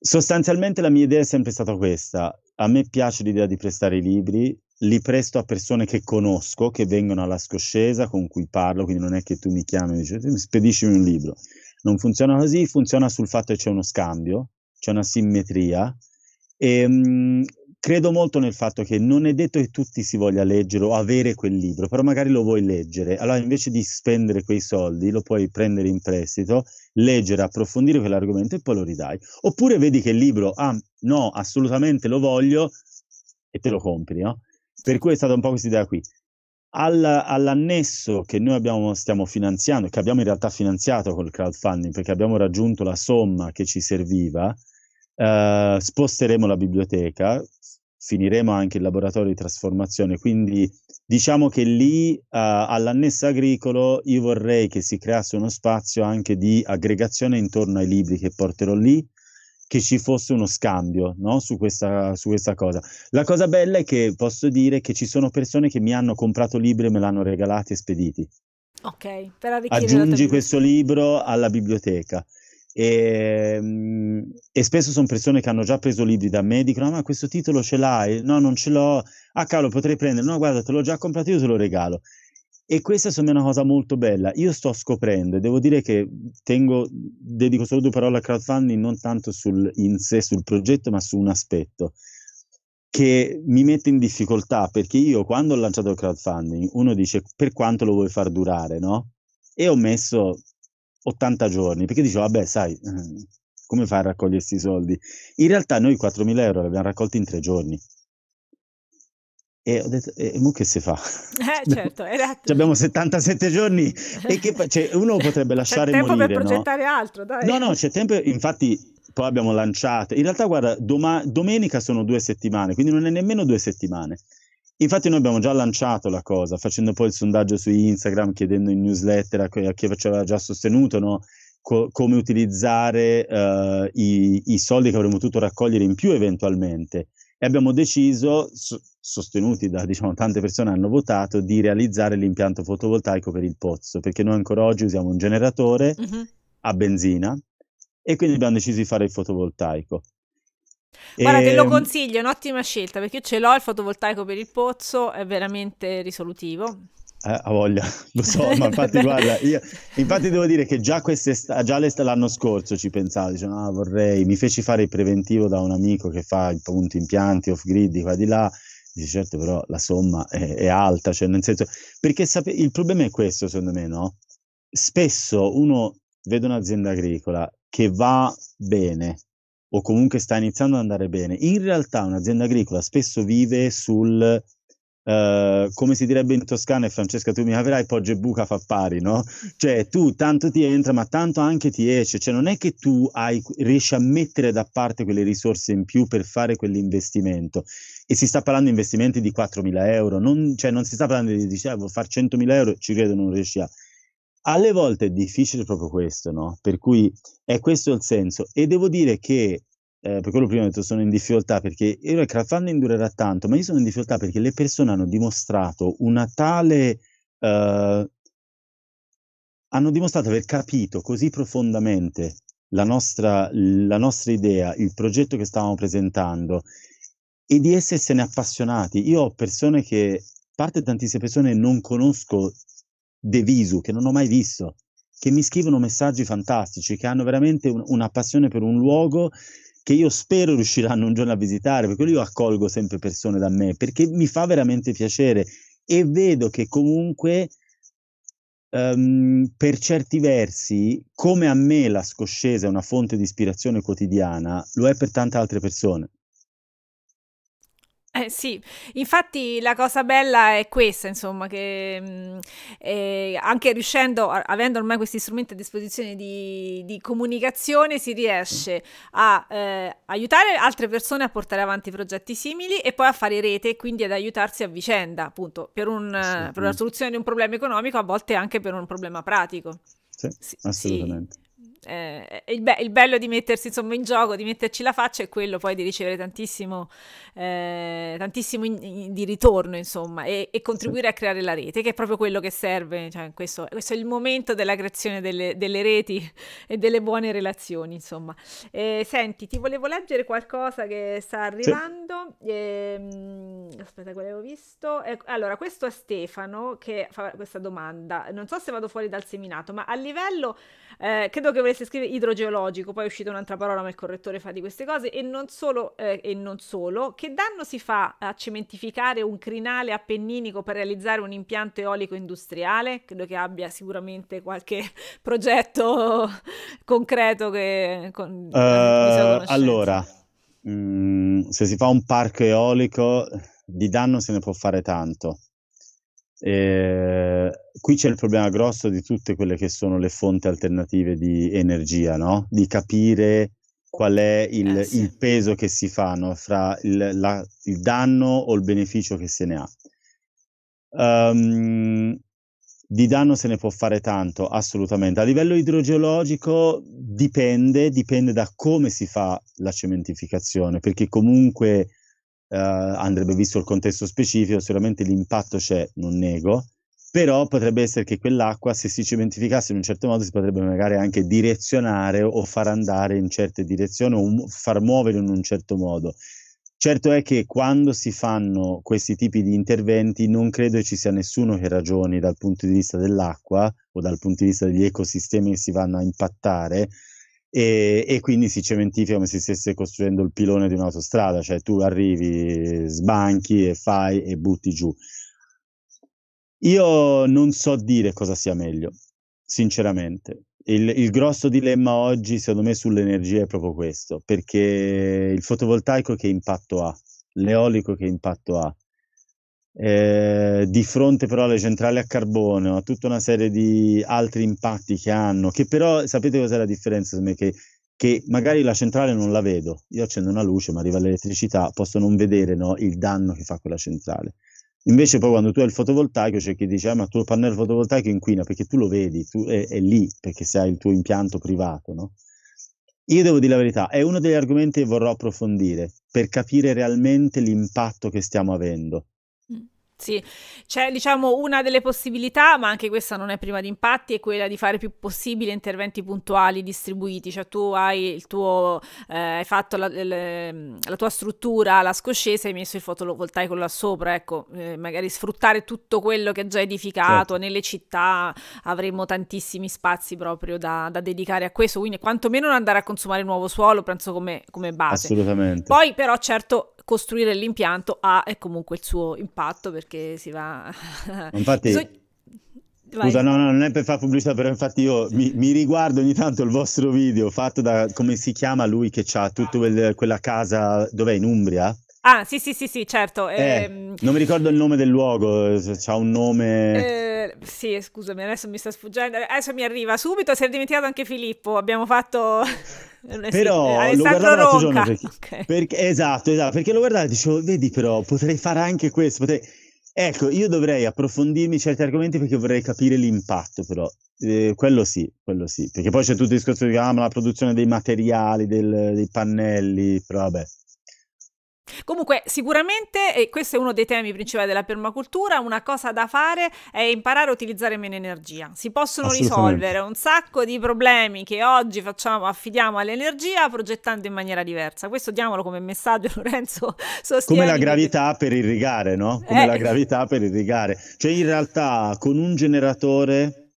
Sostanzialmente la mia idea è sempre stata questa. A me piace l'idea di prestare i libri, li presto a persone che conosco, che vengono alla scoscesa, con cui parlo, quindi non è che tu mi chiami e dici spediscimi un libro. Non funziona così, funziona sul fatto che c'è uno scambio, c'è una simmetria e, ehm, credo molto nel fatto che non è detto che tutti si voglia leggere o avere quel libro, però magari lo vuoi leggere. Allora invece di spendere quei soldi lo puoi prendere in prestito, leggere, approfondire quell'argomento e poi lo ridai. Oppure vedi che il libro, ah no, assolutamente lo voglio e te lo compri, no? Per cui è stata un po' questa idea qui. All, all'annesso che noi abbiamo, stiamo finanziando, che abbiamo in realtà finanziato col crowdfunding perché abbiamo raggiunto la somma che ci serviva, Uh, sposteremo la biblioteca, finiremo anche il laboratorio di trasformazione. Quindi diciamo che lì uh, all'annesso agricolo io vorrei che si creasse uno spazio anche di aggregazione intorno ai libri che porterò lì, che ci fosse uno scambio no? su, questa, su, questa, cosa. La cosa bella è che posso dire che ci sono persone che mi hanno comprato libri e me l'hanno regalati e spediti. Ok, per arricchire. Aggiungi questo libro alla biblioteca. E, ehm, e, spesso sono persone che hanno già preso libri da me e dicono: ah, Ma questo titolo ce l'hai? No, non ce l'ho. Ah, cavolo, potrei prenderlo. No, guarda, te l'ho già comprato, io te lo regalo. E questa secondo me è una cosa molto bella. Io sto scoprendo e devo dire che tengo, dedico solo due parole al crowdfunding, non tanto sul, in sé, sul progetto, ma su un aspetto che mi mette in difficoltà perché io quando ho lanciato il crowdfunding uno dice per quanto lo vuoi far durare, no? E ho messo 80 giorni, perché dicevo, vabbè, sai, eh, come fai a raccogliere questi soldi? In realtà noi 4.000 euro li abbiamo raccolti in tre giorni. E ho detto, e mo che si fa? Eh, certo, esatto. abbiamo 77 giorni e che cioè, uno potrebbe lasciare morire, C'è tempo morire, per progettare no? altro, dai. No, no, c'è tempo, infatti poi abbiamo lanciato. In realtà, guarda, doma- domenica sono due settimane, quindi non è nemmeno due settimane. Infatti noi abbiamo già lanciato la cosa, facendo poi il sondaggio su Instagram, chiedendo in newsletter a, chi ci aveva già sostenuto, no? Co- come utilizzare uh, i-, i, soldi che avremmo potuto raccogliere in più eventualmente. E abbiamo deciso, so- sostenuti da diciamo, tante persone hanno votato, di realizzare l'impianto fotovoltaico per il pozzo, perché noi ancora oggi usiamo un generatore uh-huh. a benzina e quindi abbiamo deciso di fare il fotovoltaico. Guarda, te lo ehm, consiglio, è un'ottima scelta perché io ce l'ho il fotovoltaico per il pozzo, è veramente risolutivo. Eh, a voglia, lo so, ma infatti guarda, io, infatti devo dire che già, già l'anno scorso ci pensavo, dicevo, ah, vorrei, mi feci fare il preventivo da un amico che fa appunto impianti off-grid di qua di là, dice certo però la somma è, è alta, cioè nel senso, perché sape- il problema è questo secondo me, no? Spesso uno vede un'azienda agricola che va bene, o comunque sta iniziando ad andare bene. In realtà un'azienda agricola spesso vive sul, eh, come si direbbe in toscana, e Francesca tu mi avrai poggio e buca fa pari, no? Cioè tu tanto ti entra ma tanto anche ti esce, cioè non è che tu hai, riesci a mettere da parte quelle risorse in più per fare quell'investimento. E si sta parlando di investimenti di 4.000 euro, non, cioè non si sta parlando di, dicevo, ah, far 100.000 euro, ci credo non riesci a alle volte è difficile proprio questo, no? Per cui è questo il senso. E devo dire che, eh, per quello prima ho detto, sono in difficoltà perché il crowdfunding durerà tanto, ma io sono in difficoltà perché le persone hanno dimostrato una tale... Eh, hanno dimostrato aver capito così profondamente la nostra, la nostra idea, il progetto che stavamo presentando e di essersene appassionati. Io ho persone che, parte tantissime persone, non conosco Devisu, che non ho mai visto, che mi scrivono messaggi fantastici, che hanno veramente un, una passione per un luogo che io spero riusciranno un giorno a visitare, perché io accolgo sempre persone da me, perché mi fa veramente piacere e vedo che comunque um, per certi versi, come a me la scoscesa è una fonte di ispirazione quotidiana, lo è per tante altre persone. Eh, sì, infatti la cosa bella è questa, insomma, che mh, mm, eh, anche riuscendo, a, avendo ormai questi strumenti a disposizione di, di comunicazione, si riesce a eh, aiutare altre persone a portare avanti progetti simili e poi a fare rete e quindi ad aiutarsi a vicenda, appunto, per, un, sì. per la soluzione di un problema economico, a volte anche per un problema pratico. Sì, sì assolutamente. Sì eh, il, be- il, bello di mettersi insomma in gioco, di metterci la faccia è quello poi di ricevere tantissimo, eh, tantissimo in- in- di ritorno insomma e-, e contribuire a creare la rete che è proprio quello che serve, cioè, questo, questo, è il momento della creazione delle, delle reti e delle buone relazioni insomma. Eh, senti ti volevo leggere qualcosa che sta arrivando, sì. ehm, aspetta che l'avevo visto, ecco, allora questo è Stefano che fa questa domanda, non so se vado fuori dal seminato ma a livello eh, credo che volesse scrivere idrogeologico, poi è uscita un'altra parola, ma il correttore fa di queste cose, e non solo, eh, e non solo che danno si fa a cementificare un crinale appenninico per realizzare un impianto eolico industriale? Credo che abbia sicuramente qualche progetto concreto che... Con, uh, allora, mh, mm, se si fa un parco eolico, di danno se ne può fare tanto eh, qui c'è il problema grosso di tutte quelle che sono le fonti alternative di energia, no? di capire qual è il, eh sì. il peso che si fanno fra il, la, il, danno o il beneficio che se ne ha. Um, di danno se ne può fare tanto, assolutamente. A livello idrogeologico dipende, dipende da come si fa la cementificazione, perché comunque eh, andrebbe visto il contesto specifico, sicuramente l'impatto c'è, non nego, però potrebbe essere che quell'acqua, se si cementificasse in un certo modo, si potrebbe magari anche direzionare o far andare in certe direzioni o far muovere in un certo modo. Certo è che quando si fanno questi tipi di interventi non credo ci sia nessuno che ragioni dal punto di vista dell'acqua o dal punto di vista degli ecosistemi che si vanno a impattare, e, e, quindi si cementifica come se stesse costruendo il pilone di un'autostrada, cioè tu arrivi, sbanchi e fai e butti giù. Io non so dire cosa sia meglio, sinceramente. Il, il grosso dilemma oggi, secondo me, sull'energia è proprio questo, perché il fotovoltaico che impatto ha, l'eolico che impatto ha, eh, di fronte però alle centrali a carbone, a tutta una serie di altri impatti che hanno, che però sapete cos'è la differenza Che, che magari la centrale non la vedo, io accendo una luce ma arriva l'elettricità, posso non vedere no, il danno che fa quella centrale. Invece poi quando tu hai il fotovoltaico c'è chi dice ah, ma il tuo pannello fotovoltaico inquina perché tu lo vedi, tu è, è lì perché sei il tuo impianto privato. No? Io devo dire la verità, è uno degli argomenti che vorrò approfondire per capire realmente l'impatto che stiamo avendo. Sì, c'è diciamo una delle possibilità, ma anche questa non è prima di impatti, è quella di fare più possibile interventi puntuali distribuiti, cioè tu hai il tuo, eh, hai fatto la, le, la, tua struttura, la scoscesa, hai messo il fotovoltaico là sopra, ecco, eh, magari sfruttare tutto quello che è già edificato, certo. nelle città avremo tantissimi spazi proprio da, da, dedicare a questo, quindi quantomeno non andare a consumare nuovo suolo, penso come, come base. Assolutamente. Poi però certo costruire l'impianto ha comunque il suo impatto perché perché si va... Infatti... So... Scusa, no, no, non è per fare pubblicità, però infatti io mi, mi, riguardo ogni tanto il vostro video fatto da, come si chiama lui che ha tutta quel, quella casa, dov'è, in Umbria? Ah, sì, sì, sì, sì, certo. Eh, ehm... Non mi ricordo il nome del luogo, c'ha un nome... Eh, sì, scusami, adesso mi sta sfuggendo, adesso mi arriva subito, si è dimenticato anche Filippo, abbiamo fatto... però sì, lo guardavo l'altro giorno perché, okay. perché, esatto, esatto, perché lo guardavo e dicevo, vedi però, potrei fare anche questo, potrei Ecco, io dovrei approfondirmi certi argomenti perché vorrei capire l'impatto, però. Eh, quello sì, quello sì. Perché poi c'è tutto il discorso di ah, la produzione dei materiali, del, dei pannelli, però vabbè. Comunque, sicuramente, e questo è uno dei temi principali della permacultura, una cosa da fare è imparare a utilizzare meno energia. Si possono risolvere un sacco di problemi che oggi facciamo, affidiamo all'energia progettando in maniera diversa. Questo diamolo come messaggio, Lorenzo. Sostieni. Come la gravità per irrigare, no? Come eh. la gravità per irrigare. Cioè, in realtà, con un generatore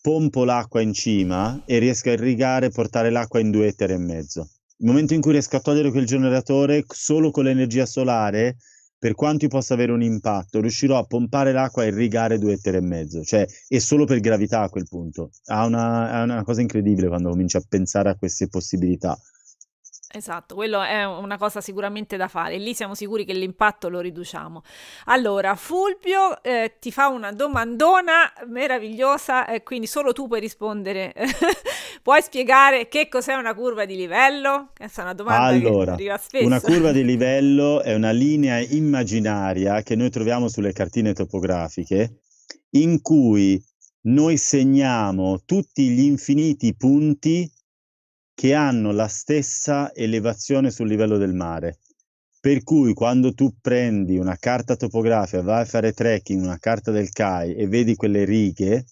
pompo l'acqua in cima e riesco a irrigare e portare l'acqua in due ettari e mezzo il momento in cui riesco a togliere quel generatore solo con l'energia solare, per quanto io possa avere un impatto, riuscirò a pompare l'acqua e irrigare due ettari e mezzo, cioè è solo per gravità a quel punto. Ha una, è una cosa incredibile quando cominci a pensare a queste possibilità. Esatto, quello è una cosa sicuramente da fare, lì siamo sicuri che l'impatto lo riduciamo. Allora, Fulvio eh, ti fa una domandona meravigliosa, eh, quindi solo tu puoi rispondere. puoi spiegare che cos'è una curva di livello? Questa è una domanda allora, che arriva spesso. Una curva di livello è una linea immaginaria che noi troviamo sulle cartine topografiche in cui noi segniamo tutti gli infiniti punti che hanno la stessa elevazione sul livello del mare. Per cui quando tu prendi una carta topografica, vai a fare trekking, una carta del CAI e vedi quelle righe,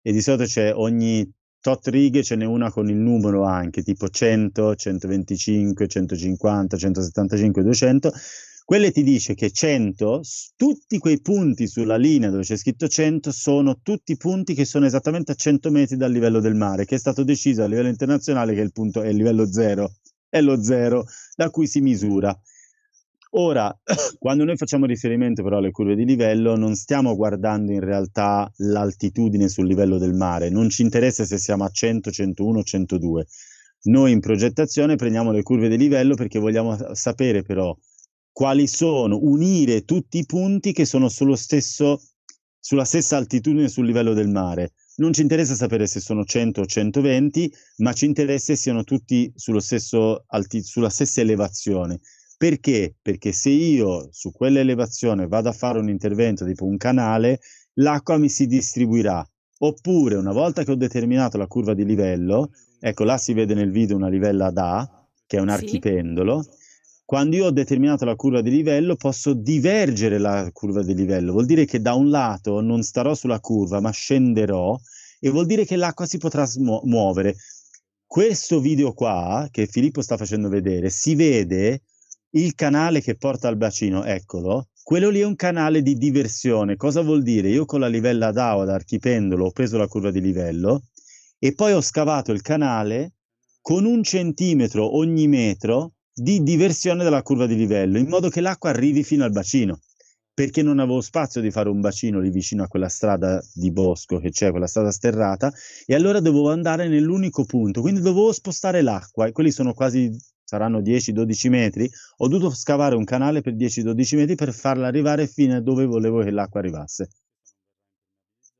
e di solito c'è ogni tot righe ce n'è una con il numero anche, tipo 100, 125, 150, 175, 200, quelle ti dice che 100, tutti quei punti sulla linea dove c'è scritto 100 sono tutti punti che sono esattamente a 100 metri dal livello del mare, che è stato deciso a livello internazionale che il punto è il livello 0, è lo 0 da cui si misura. Ora, quando noi facciamo riferimento però alle curve di livello, non stiamo guardando in realtà l'altitudine sul livello del mare, non ci interessa se siamo a 100, 101, 102. Noi in progettazione prendiamo le curve di livello perché vogliamo eh, sapere però quali sono, unire tutti i punti che sono stesso, sulla stessa altitudine sul livello del mare. Non ci interessa sapere se sono 100 o 120, ma ci interessa se siano tutti alti, sulla stessa elevazione. Perché? Perché se io su quell'elevazione vado a fare un intervento tipo un canale, l'acqua mi si distribuirà. Oppure una volta che ho determinato la curva di livello, ecco là si vede nel video una livella da, che è un archipendolo, quando io ho determinato la curva di livello, posso divergere la curva di livello. Vuol dire che da un lato non starò sulla curva, ma scenderò e vuol dire che l'acqua si potrà smu- muovere. Questo video qua che Filippo sta facendo vedere, si vede il canale che porta al bacino, eccolo, quello lì è un canale di diversione. Cosa vuol dire? Io con la livella DAO ad archipendolo ho preso la curva di livello e poi ho scavato il canale con un centimetro ogni metro di diversione della curva di livello, in modo che l'acqua arrivi fino al bacino, perché non avevo spazio di fare un bacino lì vicino a quella strada di bosco che c'è, quella strada sterrata, e allora dovevo andare nell'unico punto, quindi dovevo spostare l'acqua, e quelli sono quasi, saranno 10-12 metri, ho dovuto scavare un canale per 10-12 metri per farla arrivare fino a dove volevo che l'acqua arrivasse.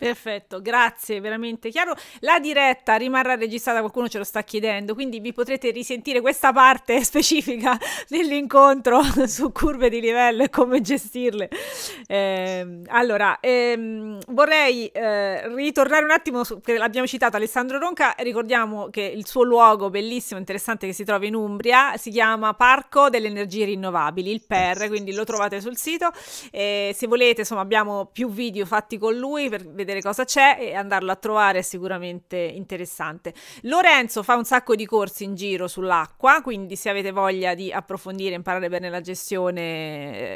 Perfetto, grazie, veramente chiaro. La diretta rimarrà registrata, qualcuno ce lo sta chiedendo, quindi vi potrete risentire questa parte specifica dell'incontro su curve di livello e come gestirle. Eh, allora, ehm, vorrei eh, ritornare un attimo, su, che l'abbiamo citato Alessandro Ronca, ricordiamo che il suo luogo bellissimo, interessante che si trova in Umbria, si chiama Parco delle Energie Rinnovabili, il PER, quindi lo trovate sul sito. Eh, se volete, insomma, abbiamo più video fatti con lui per vedere vedere cosa c'è e andarlo a trovare è sicuramente interessante. Lorenzo fa un sacco di corsi in giro sull'acqua, quindi se avete voglia di approfondire, imparare bene la gestione,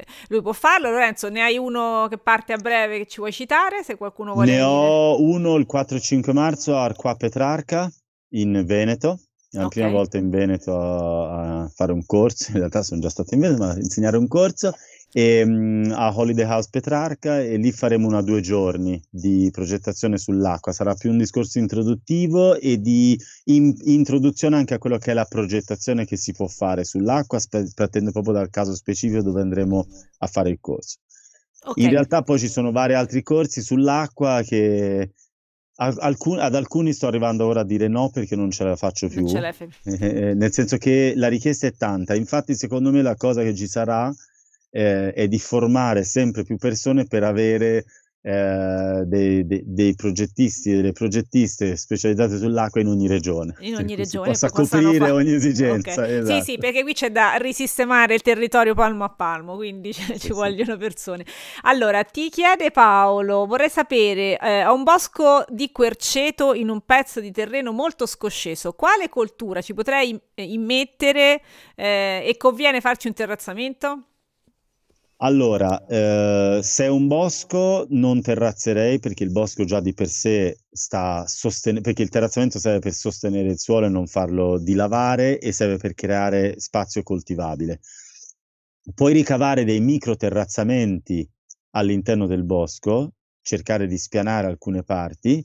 eh, lui può farlo. Lorenzo, ne hai uno che parte a breve che ci vuoi citare? Se qualcuno vuole. Ne dire. ho uno il 4-5 marzo a Arqua Petrarca in Veneto. È la okay. prima volta in Veneto a fare un corso, in realtà sono già stato in Veneto, ma a insegnare un corso e, mhmm, a Holiday House Petrarca e lì faremo una due giorni di progettazione sull'acqua. Sarà più un discorso introduttivo e di in- introduzione anche a quello che è la progettazione che si può fare sull'acqua, sp- partendo proprio dal caso specifico dove andremo a fare il corso. Okay. In realtà poi ci sono vari altri corsi sull'acqua che Alcun, ad alcuni sto arrivando ora a dire no perché non ce la faccio più, eh, eh, nel senso che la richiesta è tanta. Infatti, secondo me la cosa che ci sarà eh, è di formare sempre più persone per avere eh, dei, dei, dei, progettisti e delle progettiste specializzate sull'acqua in ogni regione. In ogni regione. Possa coprire far... ogni esigenza. Okay. Esatto. Sì, sì, esatto. perché qui c'è da risistemare il territorio palmo a palmo, quindi ci, ci sì. vogliono persone. Allora, ti chiede Paolo, vorrei sapere, eh, un bosco di querceto in un pezzo di terreno molto scosceso, quale coltura ci potrei eh, immettere eh, e conviene farci un terrazzamento? Allora, eh, se è un bosco non terrazzerei perché il bosco già di per sé sta sostenendo, perché il terrazzamento serve per sostenere il suolo e non farlo dilavare e serve per creare spazio coltivabile. Puoi ricavare dei micro terrazzamenti all'interno del bosco, cercare di spianare alcune parti.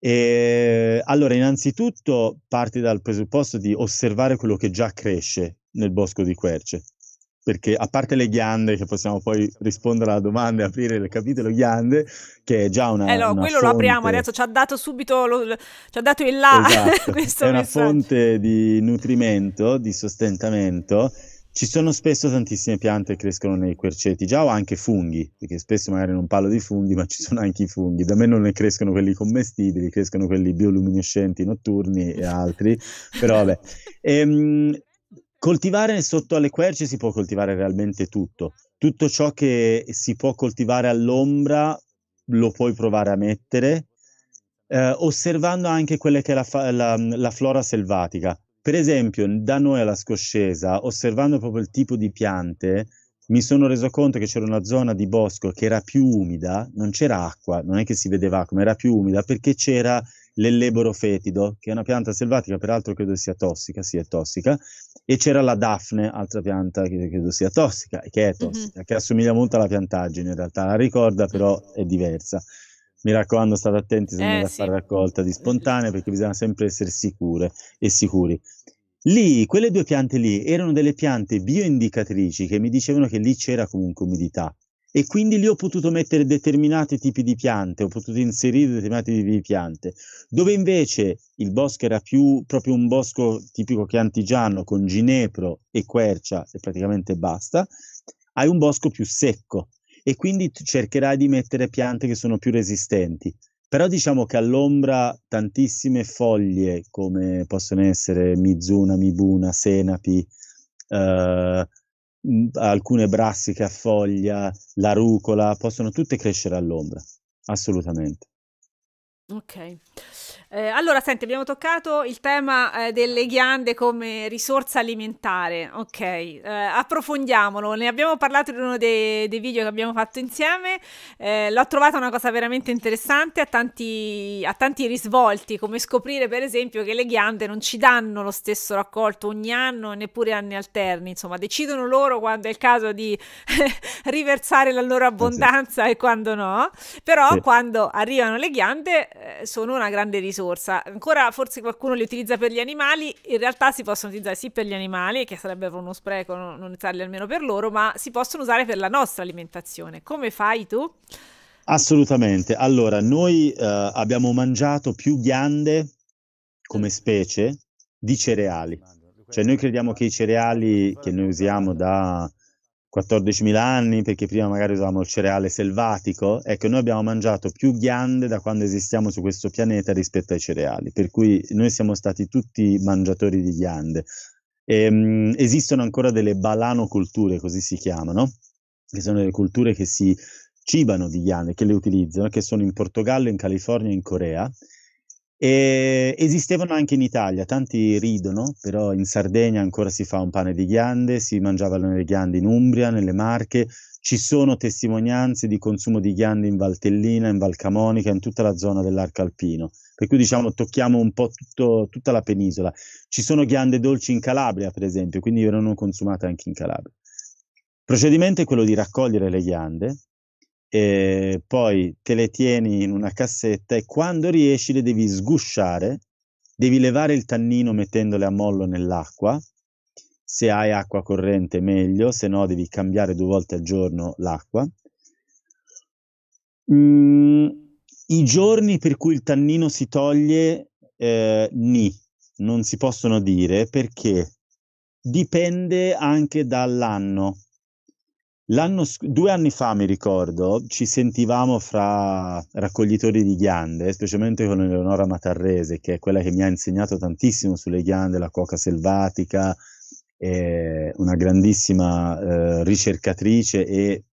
E, allora, innanzitutto parti dal presupposto di osservare quello che già cresce nel bosco di querce perché a parte le ghiande, che possiamo poi rispondere alla domanda e aprire il capitolo ghiande, che è già una. Eh no, una quello fonte... lo apriamo adesso, ci ha dato subito, lo, lo, ci ha dato il là. Esatto. è una fonte di nutrimento, di sostentamento. Ci sono spesso tantissime piante che crescono nei querceti, già o anche funghi, perché spesso magari non parlo di funghi, ma ci sono anche i funghi. Da me non ne crescono quelli commestibili, crescono quelli bioluminescenti notturni e altri, però vabbè. E, ehm, Coltivare sotto alle querce si può coltivare realmente tutto. Tutto ciò che si può coltivare all'ombra lo puoi provare a mettere, eh, osservando anche quella che è la, fa- la, la flora selvatica. Per esempio, da noi alla Scoscesa, osservando proprio il tipo di piante, mi sono reso conto che c'era una zona di bosco che era più umida, non c'era acqua, non è che si vedeva acqua, ma era più umida perché c'era l'elleboro fetido, che è una pianta selvatica, peraltro credo sia tossica, sì è tossica, e c'era la Daphne, altra pianta che credo sia tossica, che è mm-hmm. tossica, mm-hmm. che assomiglia molto alla piantaggine in realtà, la ricorda però è diversa. Mi raccomando, state attenti se andate eh, a sì. fare raccolta di spontanee, perché bisogna sempre essere sicure e sicuri. Lì, quelle due piante lì erano delle piante bioindicatrici che mi dicevano che lì c'era comunque umidità e quindi lì ho potuto mettere determinati tipi di piante, ho potuto inserire determinati tipi di piante, dove invece il bosco era più proprio un bosco tipico che chiantigiano con ginepro e quercia e praticamente basta, hai un bosco più secco e quindi cercherai di mettere piante che sono più resistenti. Però diciamo che all'ombra tantissime foglie come possono essere Mizuna, Mibuna, Senapi, eh, Mm, alcune brassiche a foglia, la rucola, possono tutte crescere all'ombra, assolutamente. Ok. Eh, allora, senti, abbiamo toccato il tema eh, delle ghiande come risorsa alimentare, ok? Eh, approfondiamolo, ne abbiamo parlato in uno dei, dei video che abbiamo fatto insieme, eh, l'ho trovata una cosa veramente interessante, ha tanti, ha tanti risvolti, come scoprire per esempio che le ghiande non ci danno lo stesso raccolto ogni anno, neppure anni alterni, insomma, decidono loro quando è il caso di riversare la loro eh abbondanza sì. e quando no, però sì. quando arrivano le ghiande eh, sono una grande risorsa risorsa. Ancora forse qualcuno li utilizza per gli animali, in realtà si possono utilizzare sì per gli animali, che sarebbe uno spreco non usarli almeno per loro, ma si possono usare per la nostra alimentazione. Come fai tu? Assolutamente. Allora, noi eh, abbiamo mangiato più ghiande come specie di cereali. Cioè noi crediamo che i cereali che noi usiamo da 14.000 anni, perché prima magari usavamo il cereale selvatico, ecco, noi abbiamo mangiato più ghiande da quando esistiamo su questo pianeta rispetto ai cereali, per cui noi siamo stati tutti mangiatori di ghiande. E, ehm, mh, esistono ancora delle balanoculture, così si chiamano, che sono delle culture che si cibano di ghiande, che le utilizzano, che sono in Portogallo, in California e in Corea, e esistevano anche in Italia, tanti ridono, però in Sardegna ancora si fa un pane di ghiande, si mangiavano le ghiande in Umbria, nelle Marche, ci sono testimonianze di consumo di ghiande in Valtellina, in Valcamonica, in tutta la zona dell'arco alpino. Per cui diciamo tocchiamo un po' tutto, tutta la penisola. Ci sono ghiande dolci in Calabria, per esempio, quindi erano consumate anche in Calabria. Il procedimento è quello di raccogliere le ghiande, e poi te le tieni in una cassetta e quando riesci le devi sgusciare, devi levare il tannino mettendole a mollo nell'acqua, se hai acqua corrente meglio, se no devi cambiare due volte al giorno l'acqua. Mm, I giorni per cui il tannino si toglie, eh, ni, non si possono dire perché dipende anche dall'anno L'anno, due anni fa, mi ricordo, ci sentivamo fra raccoglitori di ghiande, specialmente con Eleonora Matarrese, che è quella che mi ha insegnato tantissimo sulle ghiande, la coca selvatica, una grandissima eh, ricercatrice e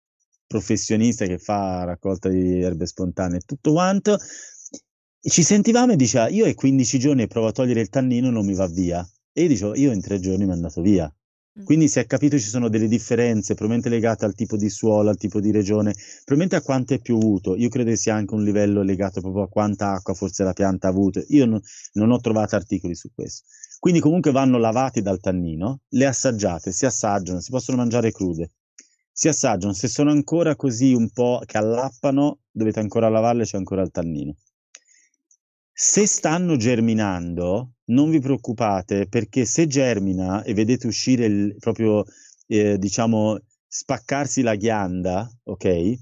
professionista che fa raccolta di erbe spontanee e tutto quanto. E ci sentivamo e diceva, io è 15 giorni e provo a togliere il tannino, non mi va via. E io dicevo, io in tre giorni mi è andato via Mm. Quindi si è capito ci sono delle differenze, probabilmente legate al tipo di suolo, al tipo di regione, probabilmente a quanto è piovuto. Io credo sia anche un livello legato proprio a quanta acqua forse la pianta ha avuto. Io non, non ho trovato articoli su questo. Quindi comunque vanno lavate dal tannino, le assaggiate, si assaggiano, si possono mangiare crude, si assaggiano. Se sono ancora così un po' che allappano, dovete ancora lavarle, c'è ancora il tannino. Se stanno germinando, non vi preoccupate perché se germina e vedete uscire il, proprio, eh, diciamo, spaccarsi la ghianda, ok?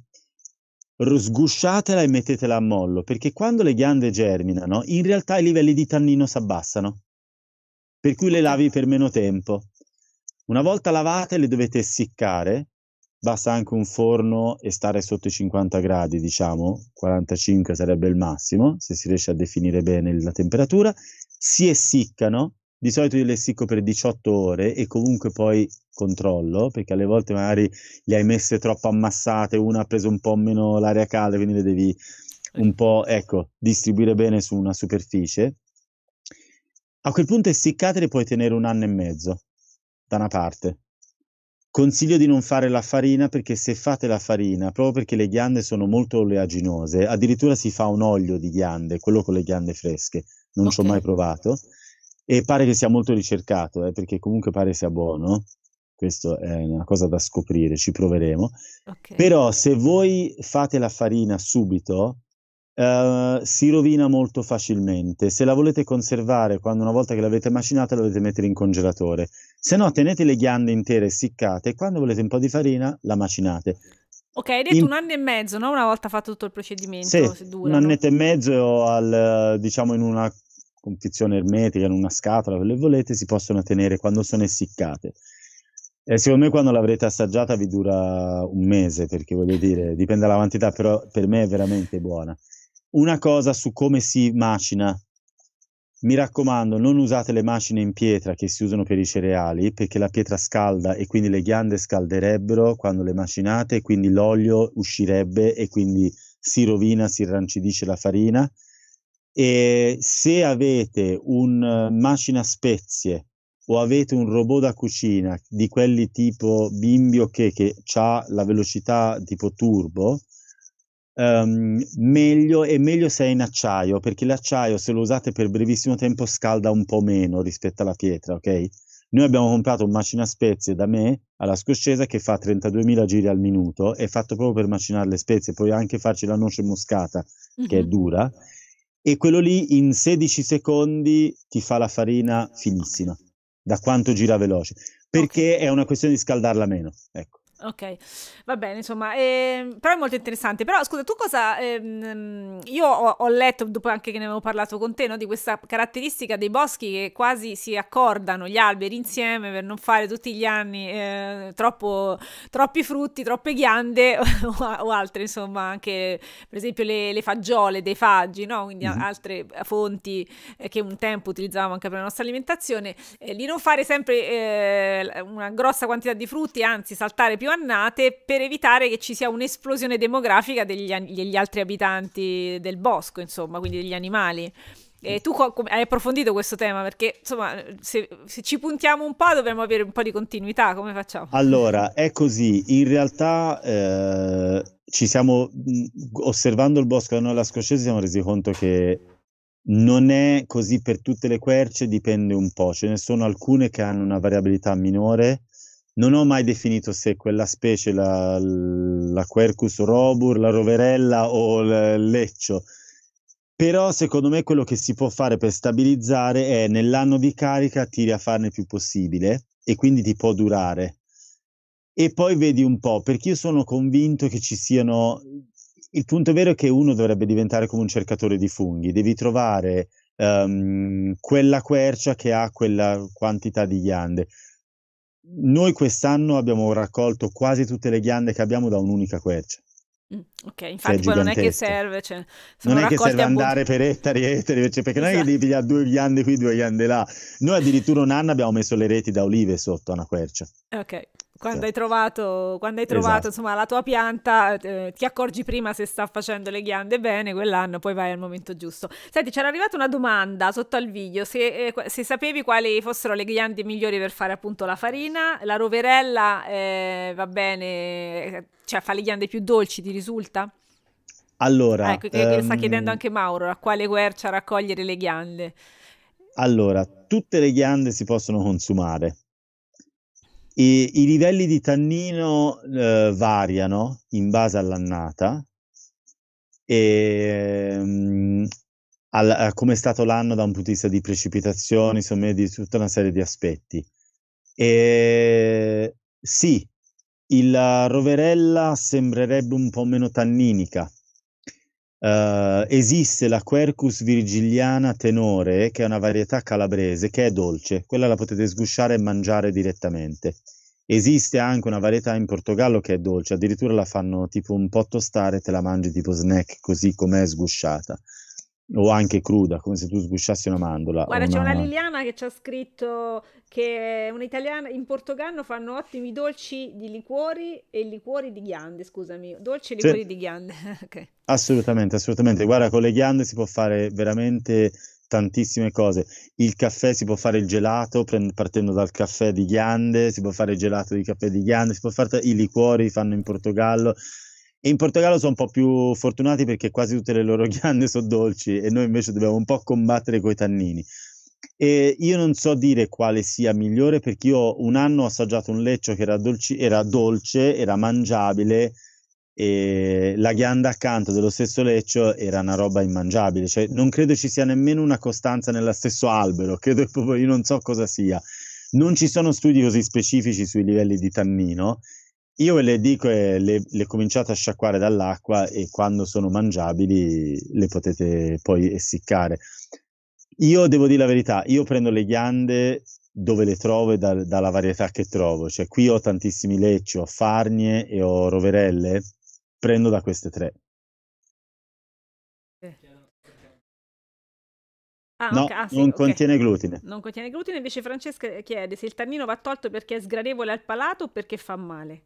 Sgusciatela e mettetela a mollo perché quando le ghiande germinano, in realtà i livelli di tannino si abbassano, per cui le lavi per meno tempo. Una volta lavate le dovete essiccare basta anche un forno e stare sotto i 50 gradi, diciamo, 45 sarebbe il massimo, se si riesce a definire bene la temperatura, si essiccano, di solito io le essicco per 18 ore e comunque poi controllo, perché alle volte magari le hai messe troppo ammassate, una ha preso un po' meno l'aria calda, quindi le devi un po', ecco, distribuire bene su una superficie. A quel punto essiccate le puoi tenere un anno e mezzo, da una parte Consiglio di non fare la farina perché se fate la farina, proprio perché le ghiande sono molto oleaginose, addirittura si fa un olio di ghiande, quello con le ghiande fresche, non okay. ci ho mai provato e pare che sia molto ricercato, eh, perché comunque pare sia buono. Questo è una cosa da scoprire, ci proveremo. Okay. Però se voi fate la farina subito, eh, si rovina molto facilmente. Se la volete conservare, quando una volta che l'avete macinata, la dovete mettere in congelatore. Se no, tenete le ghiande intere essiccate e quando volete un po' di farina, la macinate. Ok, hai detto in... un anno e mezzo, no? Una volta fatto tutto il procedimento. Sì, un annetto e mezzo, al, diciamo, in una confezione ermetica, in una scatola, quello che volete, si possono tenere quando sono essiccate. Eh, secondo me quando l'avrete assaggiata vi dura un mese, perché voglio dire, dipende dalla quantità, però per me è veramente buona una cosa su come si macina. Mi raccomando, non usate le macine in pietra che si usano per i cereali, perché la pietra scalda e quindi le ghiande scalderebbero quando le macinate, quindi l'olio uscirebbe e quindi si rovina, si rancidisce la farina. E se avete un eh, macina spezie o avete un robot da cucina di quelli tipo Bimbi o che, che ha la velocità tipo turbo, Um, meglio e meglio se è in acciaio perché l'acciaio se lo usate per brevissimo tempo scalda un po' meno rispetto alla pietra ok noi abbiamo comprato un macina spezie da me alla scoscesa che fa 32.000 giri al minuto è fatto proprio per macinare le spezie puoi anche farci la noce moscata mm-hmm. che è dura e quello lì in 16 secondi ti fa la farina finissima da quanto gira veloce perché okay. è una questione di scaldarla meno ecco Ok, va bene, insomma, ehm, però è molto interessante. Però scusa, tu cosa... Ehm, io ho, ho, letto, dopo anche che ne avevo parlato con te, no, di questa caratteristica dei boschi che quasi si accordano gli alberi insieme per non fare tutti gli anni eh, troppo, troppi frutti, troppe ghiande o, o, altre, insomma, anche per esempio le, le fagiole dei faggi, no? quindi mm-hmm. altre eh, fonti eh, che un tempo utilizzavamo anche per la nostra alimentazione, eh, di non fare sempre eh, una grossa quantità di frutti, anzi saltare più più annate per evitare che ci sia un'esplosione demografica degli, degli altri abitanti del bosco, insomma, quindi degli animali. E tu hai approfondito questo tema perché insomma se, se, ci puntiamo un po' dobbiamo avere un po' di continuità, come facciamo? Allora, è così, in realtà eh, ci siamo, mm, osservando il bosco della Nuova ci siamo resi conto che non è così per tutte le querce, dipende un po', ce ne sono alcune che hanno una variabilità minore non ho mai definito se quella specie, la, la Quercus robur, la roverella o il leccio, però secondo me quello che si può fare per stabilizzare è nell'anno di carica tiri a farne il più possibile e quindi ti può durare. E poi vedi un po', perché io sono convinto che ci siano... Il punto vero è che uno dovrebbe diventare come un cercatore di funghi, devi trovare um, quella quercia che ha quella quantità di ghiande noi quest'anno abbiamo raccolto quasi tutte le ghiande che abbiamo da un'unica quercia. Mm, ok, infatti cioè, non è che serve, cioè, non è che serve andare per ettari e ettari, cioè, perché esatto. non è che esatto. devi pigliare due ghiande qui, due ghiande là. Noi addirittura un anno abbiamo messo le reti da olive sotto a una quercia. Ok quando hai trovato, quando hai trovato esatto. insomma, la tua pianta, eh, ti accorgi prima se sta facendo le ghiande bene quell'anno, poi vai al momento giusto. Senti, c'era arrivata una domanda sotto al video, se, eh, se sapevi quali fossero le ghiande migliori per fare appunto la farina, la roverella eh, va bene, eh, cioè fa le ghiande più dolci, ti risulta? Allora, ecco, ehm... sta chiedendo ehm, anche Mauro a quale quercia raccogliere le ghiande. Allora, tutte le ghiande si possono consumare, e I livelli di tannino eh, variano in base all'annata e um, al, come è stato l'anno da un punto di vista di precipitazioni, insomma, di tutta una serie di aspetti. E, sì, il eh, Roverella sembrerebbe un po' meno tanninica Uh, esiste la Quercus virgiliana tenore, che è una varietà calabrese, che è dolce, quella la potete sgusciare e mangiare direttamente. Esiste anche una varietà in Portogallo che è dolce, addirittura la fanno tipo un po' tostare e te la mangi tipo snack così com'è sgusciata o anche cruda, come se tu sgusciassi una mandola. Guarda, una... c'è una Liliana che ci ha scritto che un'italiana in Portogallo fanno ottimi dolci di liquori e liquori di ghiande, scusami, dolci e liquori sì. di ghiande. okay. Assolutamente, assolutamente. Guarda, con le ghiande si può fare veramente tantissime cose. Il caffè si può fare il gelato prend- partendo dal caffè di ghiande, si può fare il gelato di caffè di ghiande, si può fare t- i liquori fanno in Portogallo, in Portogallo sono un po' più fortunati perché quasi tutte le loro ghiande sono dolci e noi invece dobbiamo un po' combattere coi tannini. E io non so dire quale sia migliore perché io un anno ho assaggiato un leccio che era, dolci, era dolce, era mangiabile e la ghianda accanto dello stesso leccio era una roba immangiabile. Cioè, non credo ci sia nemmeno una costanza nello stesso albero, credo proprio io non so cosa sia. Non ci sono studi così specifici sui livelli di tannino io le dico e le, le, cominciate a sciacquare dall'acqua e quando sono mangiabili le potete poi essiccare. Io devo dire la verità, io prendo le ghiande dove le trovo e da, dalla varietà che trovo, cioè qui ho tantissimi lecci, ho farnie e ho roverelle, prendo da queste tre. Ah, no, okay, ah, sì, non okay. contiene glutine. Non contiene glutine, invece Francesca chiede se il tannino va tolto perché è sgradevole al palato o perché fa male.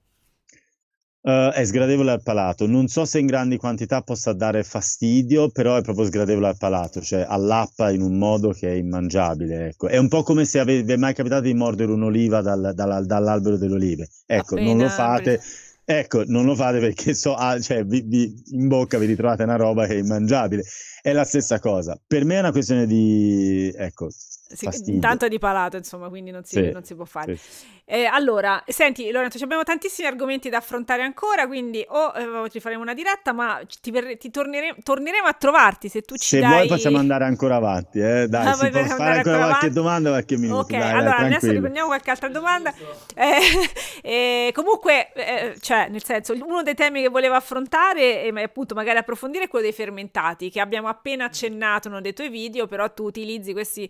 Uh, è sgradevole al palato. Non so se in grandi quantità possa dare fastidio, però è proprio sgradevole al palato, cioè allappa in un modo che è immangiabile. Ecco. È un po' come se avete mai capitato di mordere un'oliva dal, dal, dall'albero delle olive. Ecco, Appena non lo fate. Ecco, non lo fate perché so, ah, cioè, vi, vi, in bocca vi ritrovate una roba che è immangiabile. È la stessa cosa. Per me è una questione di, ecco, Fastidio. Tanto di palato, insomma, quindi non si, sì, non si può fare. Sì. Eh, allora, senti Lorenzo, abbiamo tantissimi argomenti da affrontare ancora, quindi o eh, ci faremo una diretta, ma ti, ti torneremo, torneremo a trovarti se tu ci se dai... vuoi facciamo andare ancora avanti, eh? dai, ah, si può fare ancora qualche avanti. domanda, qualche minuto. Ok, dai, dai, allora tranquillo. adesso riprendiamo qualche altra domanda. Eh, eh, comunque, eh, cioè, nel senso, uno dei temi che volevo affrontare e appunto magari approfondire è quello dei fermentati, che abbiamo appena accennato in uno dei tuoi video, però tu utilizzi questi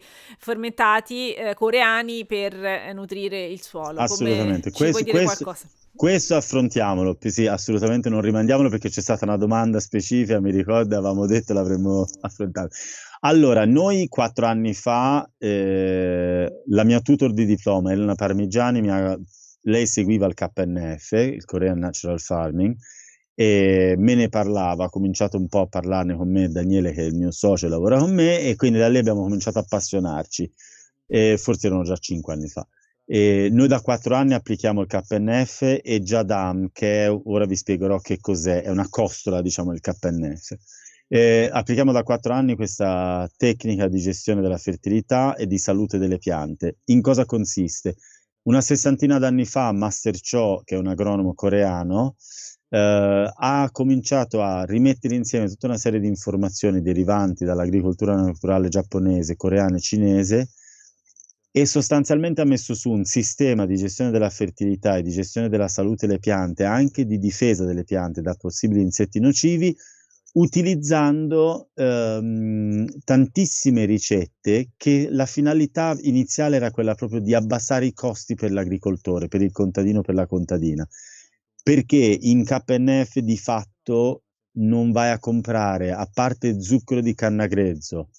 fermentati eh, coreani per eh, nutrire il suolo. Assolutamente. Come, questo, questo, questo, affrontiamolo, sì, assolutamente non rimandiamolo perché c'è stata una domanda specifica, mi ricordo, avevamo detto l'avremmo affrontato. Allora, noi quattro anni fa, eh, la mia tutor di diploma, Elena Parmigiani, ha, lei seguiva il KNF, il Korean Natural Farming, e me ne parlava, ha cominciato un po' a parlarne con me Daniele che è il mio socio e lavora con me e quindi da lì abbiamo cominciato a appassionarci, e forse erano già cinque anni fa. E noi da quattro anni applichiamo il KNF e Jadam, che è, ora vi spiegherò che cos'è, è una costola diciamo il KNF. E applichiamo da quattro anni questa tecnica di gestione della fertilità e di salute delle piante. In cosa consiste? Una sessantina d'anni fa Master Cho, che è un agronomo coreano, eh, ha cominciato a rimettere insieme tutta una serie di informazioni derivanti dall'agricoltura naturale giapponese, coreana e cinese e sostanzialmente ha messo su un sistema di gestione della fertilità e di gestione della salute delle piante, anche di difesa delle piante da possibili insetti nocivi, utilizzando ehm, tantissime ricette che la finalità iniziale era quella proprio di abbassare i costi per l'agricoltore, per il contadino, per la contadina perché in KNF di fatto non vai a comprare, a parte zucchero di canna grezzo,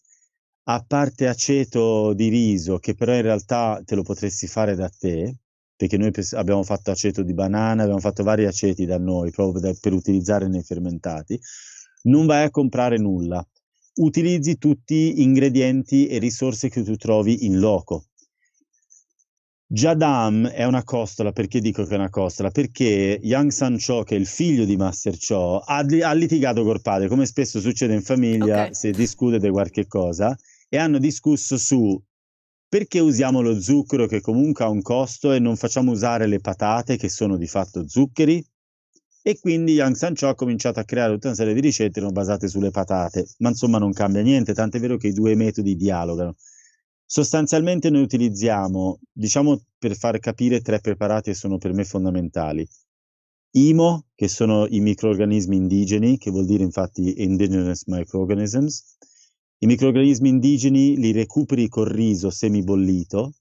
a parte aceto di riso, che però in realtà te lo potresti fare da te, perché noi abbiamo fatto aceto di banana, abbiamo fatto vari aceti da noi, proprio per, per utilizzare nei fermentati, non vai a comprare nulla. Utilizzi tutti gli ingredienti e risorse che tu trovi in loco Jadam è una costola, perché dico che è una costola? Perché Yang San Cho, che è il figlio di Master Cho, ha, ha litigato col padre, come spesso succede in famiglia okay. se discutete qualche cosa, e hanno discusso su perché usiamo lo zucchero che comunque ha un costo e non facciamo usare le patate che sono di fatto zuccheri? E quindi Yang San Cho ha cominciato a creare tutta una serie di ricette basate sulle patate, ma insomma non cambia niente, tant'è vero che i due metodi dialogano. Sostanzialmente noi utilizziamo, diciamo per far capire tre preparati che sono per me fondamentali. IMO, che sono i microorganismi indigeni, che vuol dire infatti indigenous microorganisms. I microorganismi indigeni li recuperi col riso semibollito.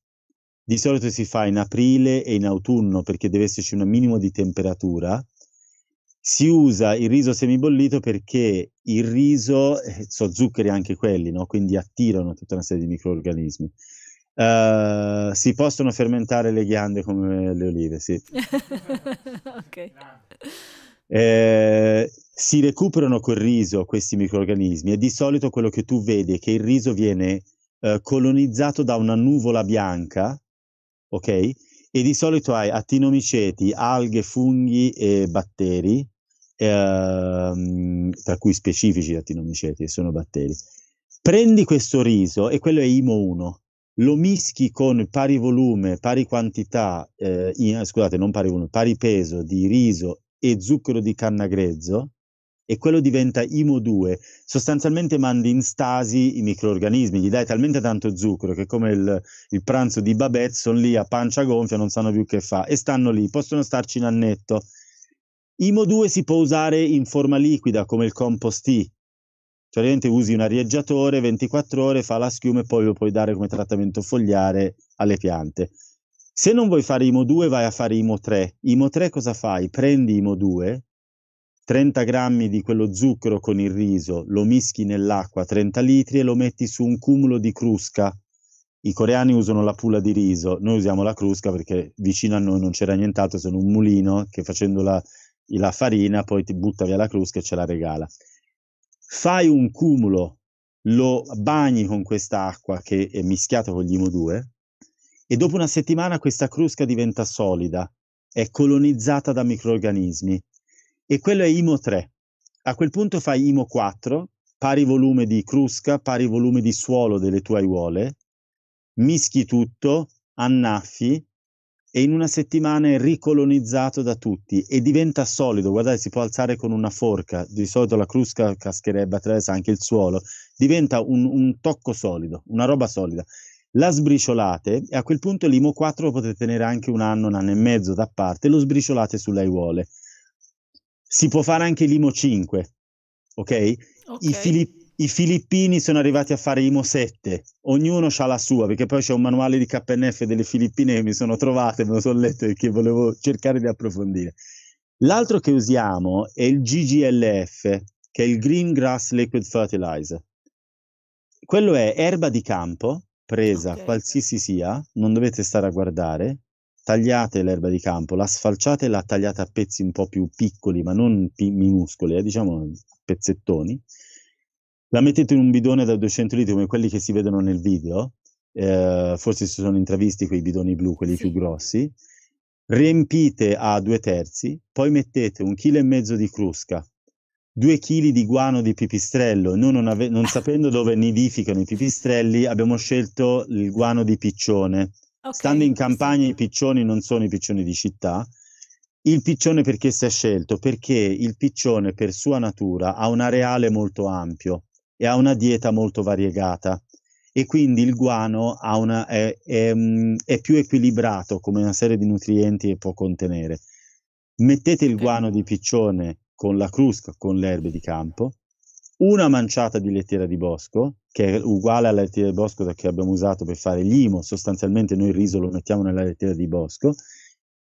Di solito si fa in aprile e in autunno perché deve esserci un minimo di temperatura, si usa il riso semibollito perché il riso, eh, sono zuccheri anche quelli, no? quindi attirano tutta una serie di microorganismi. Uh, si possono fermentare le ghiande come le olive, sì. okay. eh, si recuperano col riso questi microorganismi e di solito quello che tu vedi è che il riso viene eh, colonizzato da una nuvola bianca, ok? e di solito hai attinomiceti, alghe, funghi e batteri, ehm, tra cui specifici attinomiceti, che sono batteri. Prendi questo riso, e quello è IMO 1, lo mischi con pari volume, pari quantità, eh, in, scusate, non pari volume, pari peso di riso e zucchero di canna grezzo, e quello diventa IMO 2. Sostanzialmente mandi in stasi i microorganismi, gli dai talmente tanto zucchero che come il, il pranzo di Babette sono lì a pancia gonfia, non sanno più che fa e stanno lì, possono starci in annetto. IMO 2 si può usare in forma liquida come il compost tea. Cioè, ovviamente usi un arieggiatore 24 ore, fa la schiuma e poi lo puoi dare come trattamento fogliare alle piante. Se non vuoi fare IMO 2, vai a fare IMO 3. IMO 3 cosa fai? Prendi IMO 2, 30 grammi di quello zucchero con il riso, lo mischi nell'acqua 30 litri e lo metti su un cumulo di crusca. I coreani usano la pula di riso, noi usiamo la crusca perché vicino a noi non c'era nient'altro sono un mulino che facendo la, la farina poi ti butta via la crusca e ce la regala. Fai un cumulo lo bagni con questa acqua che è mischiata con gli IMO2 e dopo una settimana questa crusca diventa solida, è colonizzata da microrganismi e quello è IMO 3. A quel punto fai IMO 4, pari volume di crusca, pari volume di suolo delle tue aiuole, mischi tutto, annaffi e in una settimana è ricolonizzato da tutti e diventa solido, guardate si può alzare con una forca, di solito la crusca cascherebbe attraverso anche il suolo, diventa un, un tocco solido, una roba solida. La sbriciolate e a quel punto l'IMO 4 lo potete tenere anche un anno, un anno e mezzo da parte, lo sbriciolate sulle aiuole si può fare anche l'IMO 5, ok? okay. I, Fili- I, filippini sono arrivati a fare IMO 7, ognuno ha la sua, perché poi c'è un manuale di KNF delle Filippine che mi sono trovate, me lo sono letto e che volevo cercare di approfondire. L'altro che usiamo è il GGLF, che è il Green Grass Liquid Fertilizer. Quello è erba di campo, presa okay. qualsiasi sia, non dovete stare a guardare, tagliate l'erba di campo, la sfalciate e la tagliate a pezzi un po' più piccoli, ma non pi- minuscoli, eh, diciamo pezzettoni. La mettete in un bidone da 200 litri come quelli che si vedono nel video, eh, forse si sono intravisti quei bidoni blu, quelli sì. più grossi. Riempite a due terzi, poi mettete un chilo e mezzo di crusca, due chili di guano di pipistrello. Noi non, ave- non sapendo dove nidificano i pipistrelli, abbiamo scelto il guano di piccione Okay. Stando in campagna i piccioni non sono i piccioni di città. Il piccione perché si è scelto? Perché il piccione per sua natura ha un areale molto ampio e ha una dieta molto variegata e quindi il guano una, è, è, mm, è, più equilibrato come una serie di nutrienti che può contenere. Mettete il guano di piccione con la crusca, con le erbe di campo una manciata di lettiera di bosco, che è uguale alla lettiera di bosco che abbiamo usato per fare l'imo, sostanzialmente noi il riso lo mettiamo nella lettiera di bosco,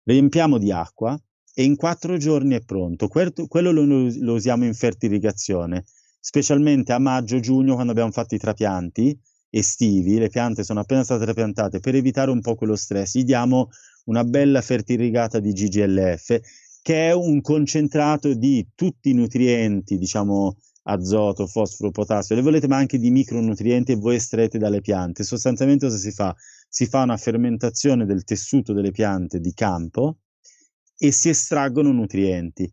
riempiamo di acqua e in quattro giorni è pronto. Quello lo, lo usiamo in fertirrigazione, specialmente a maggio-giugno quando abbiamo fatto i trapianti estivi, le piante sono appena state trapiantate, per evitare un po' quello stress gli diamo una bella fertirrigata di GGLF che è un concentrato di tutti i nutrienti, diciamo, azoto, fosforo, potassio, le volete, ma anche di micronutrienti e voi estrete dalle piante. Sostanzialmente cosa si fa? Si fa una fermentazione del tessuto delle piante di campo e si estraggono nutrienti,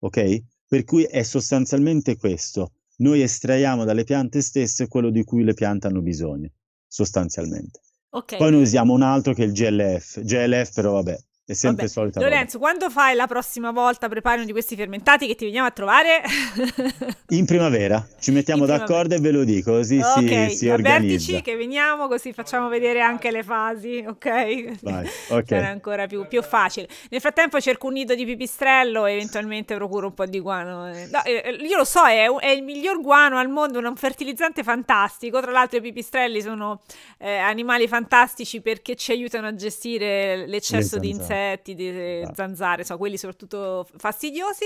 ok? Per cui è sostanzialmente questo. Noi estraiamo dalle piante stesse quello di cui le piante hanno bisogno, sostanzialmente. Okay. Poi noi usiamo un altro che è il GLF. GLF però vabbè, è sempre Vabbè. solita. Lorenzo, roba. quando fai la prossima volta prepari uno di questi fermentati che ti veniamo a trovare? in primavera. Ci mettiamo d'accordo e ve lo dico, così okay. si, si organizza. Ok, che veniamo così facciamo vedere anche le fasi, ok? Vai, ok. Sarà ancora più, più, facile. Nel frattempo cerco un nido di pipistrello eventualmente procuro un po' di guano. No, eh, eh, io lo so, è, è, il miglior guano al mondo, è un fertilizzante fantastico. Tra l'altro i pipistrelli sono eh, animali fantastici perché ci aiutano a gestire l'eccesso di insetti insetti, di eh, esatto. zanzare, so, quelli soprattutto fastidiosi.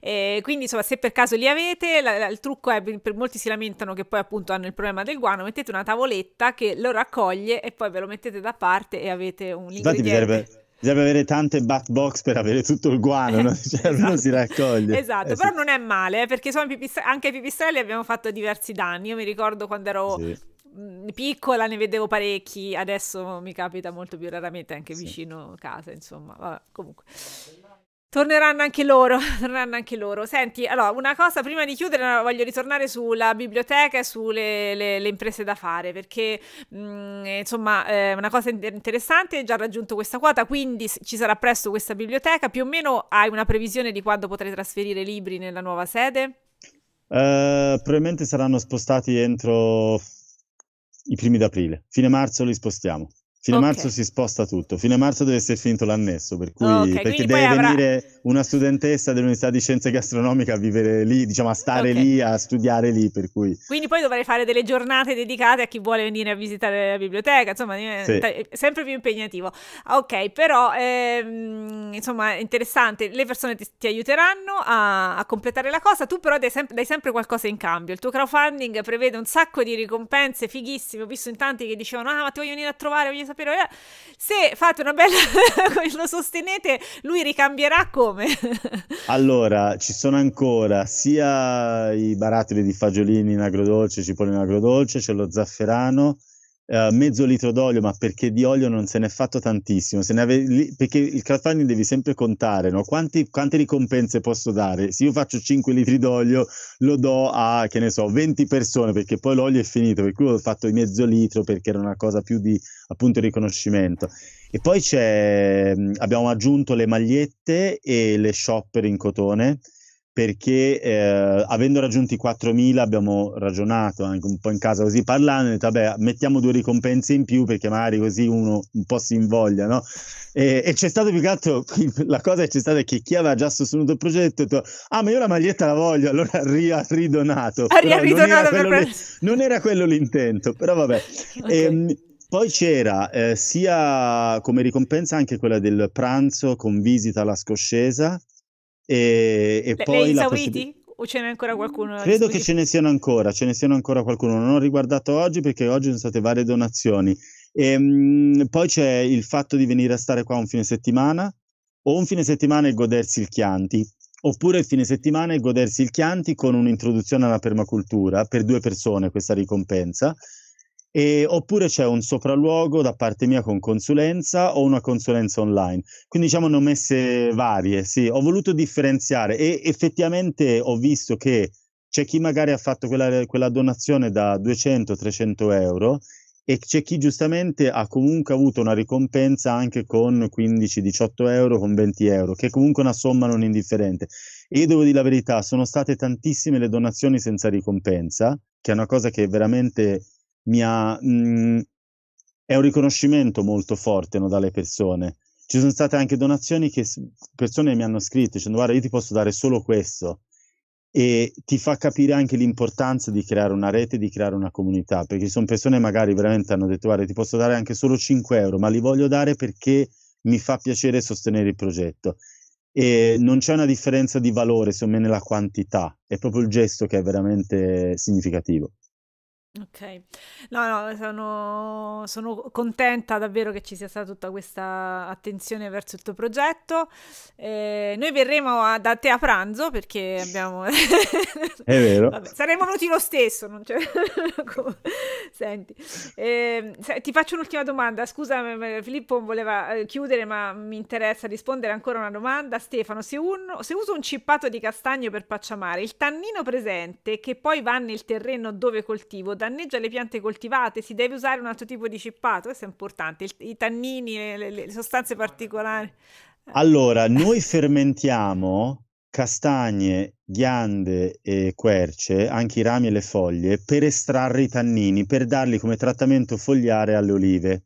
E quindi, insomma, se per caso li avete, la, la, il trucco è per molti si lamentano che poi appunto hanno il problema del guano, mettete una tavoletta che lo raccoglie e poi ve lo mettete da parte e avete un ingrediente. Bisogna avere tante bat box per avere tutto il guano, no? cioè, esatto. si raccoglie. Esatto, eh, però sì. non è male, eh, perché sono anche ai pipistrelli abbiamo fatto diversi danni. Io mi ricordo quando ero sì piccola ne vedevo parecchi, adesso mi capita molto più raramente anche sì. vicino casa, insomma, Vabbè, comunque. Torneranno anche loro, torneranno anche loro. Senti, allora, una cosa prima di chiudere, voglio ritornare sulla biblioteca e sulle le, le imprese da fare, perché mh, insomma, eh, una cosa interessante, hai già raggiunto questa quota, quindi ci sarà presto questa biblioteca. Più o meno hai una previsione di quando potrai trasferire libri nella nuova sede? Eh, probabilmente saranno spostati entro i primi d'aprile. Fine marzo li spostiamo. Fine okay. marzo si sposta tutto, fine marzo deve essere finito l'annesso, per cui, okay, perché deve avrà... venire una studentessa dell'Università di Scienze Gastronomiche a vivere lì, diciamo a stare okay. lì, a studiare lì, per cui... Quindi poi dovrei fare delle giornate dedicate a chi vuole venire a visitare la biblioteca, insomma, sì. Eh, sempre più impegnativo. Ok, però, ehm, insomma, è interessante, le persone ti, ti aiuteranno a, a, completare la cosa, tu però dai, sem dai, sempre qualcosa in cambio, il tuo crowdfunding prevede un sacco di ricompense fighissime, ho visto in tanti che dicevano, ah, ma ti voglio venire a trovare, voglio sapere sapere. Se fate una bella... lo sostenete, lui ricambierà come? allora, ci sono ancora sia i barattoli di fagiolini in agrodolce, cipolle in agrodolce, c'è lo zafferano, eh, mezzo litro d'olio, ma perché di olio non se n'è fatto tantissimo, ave- perché il crowdfunding devi sempre contare, no? Quanti, quante ricompense posso dare? Se io faccio 5 litri d'olio, lo do a, che ne so, 20 persone, perché poi l'olio è finito, per cui ho fatto il mezzo litro perché era una cosa più di appunto riconoscimento. E poi mm, abbiamo aggiunto le magliette e le shopper in cotone perché eh, avendo raggiunto i 4.000 abbiamo ragionato anche un po' in casa così parlando, detto, vabbè, mettiamo due ricompense in più perché magari così uno un po' si invoglia, no? E, e c'è stato più che altro, la cosa che c'è stata è che chi aveva già sostenuto il progetto ha detto, ah ma io la maglietta la voglio, allora ri- ha ridonato. Ha ridonato non, per... non era quello l'intento, però vabbè. okay. e, ehm, poi c'era eh, sia come ricompensa anche quella del pranzo con visita alla scoscesa e, e le, poi le esauriti? Possib- o ce n'è ancora qualcuno? Credo che ce ne siano ancora, ce ne siano ancora qualcuno. Non ho riguardato oggi perché oggi sono state varie donazioni. E, ehm, mh, poi c'è il fatto di venire a stare qua un fine settimana, o un fine settimana e godersi il Chianti, oppure il fine settimana e godersi il Chianti con un'introduzione alla permacultura per due persone, questa ricompensa. E, oppure c'è un sopralluogo da parte mia con consulenza o una consulenza online. Quindi diciamo ne ho messe varie, sì, ho voluto differenziare e effettivamente ho visto che c'è chi magari ha fatto quella, quella donazione da 200-300 euro e c'è chi giustamente ha comunque avuto una ricompensa anche con 15-18 euro, con 20 euro, che è comunque una somma non indifferente. E io devo dire la verità, sono state tantissime le donazioni senza ricompensa, che è una cosa che veramente ha, mh, mm, è un riconoscimento molto forte no, dalle persone. Ci sono state anche donazioni che persone mi hanno scritto dicendo guarda io ti posso dare solo questo e ti fa capire anche l'importanza di creare una rete, di creare una comunità, perché sono persone magari veramente hanno detto guarda ti posso dare anche solo 5 euro, ma li voglio dare perché mi fa piacere sostenere il progetto. E non c'è una differenza di valore, secondo me, nella quantità, è proprio il gesto che è veramente significativo. Ok, No, no, sono, sono contenta davvero che ci sia stata tutta questa attenzione verso il tuo progetto. Eh, noi verremo a, da te a pranzo perché abbiamo... È vero. Vabbè, saremmo venuti lo stesso, non c'è... Senti, eh, se, ti faccio un'ultima domanda. Scusa, Filippo voleva eh, chiudere ma mi interessa rispondere ancora a una domanda. Stefano, se, un, se uso un cippato di castagno per pacciamare, il tannino presente che poi va nel terreno dove coltivo, da danneggia le piante coltivate, si deve usare un altro tipo di cippato, questo è importante, Il, i tannini, le, le, sostanze particolari. Allora, noi fermentiamo castagne, ghiande e querce, anche i rami e le foglie, per estrarre i tannini, per darli come trattamento fogliare alle olive.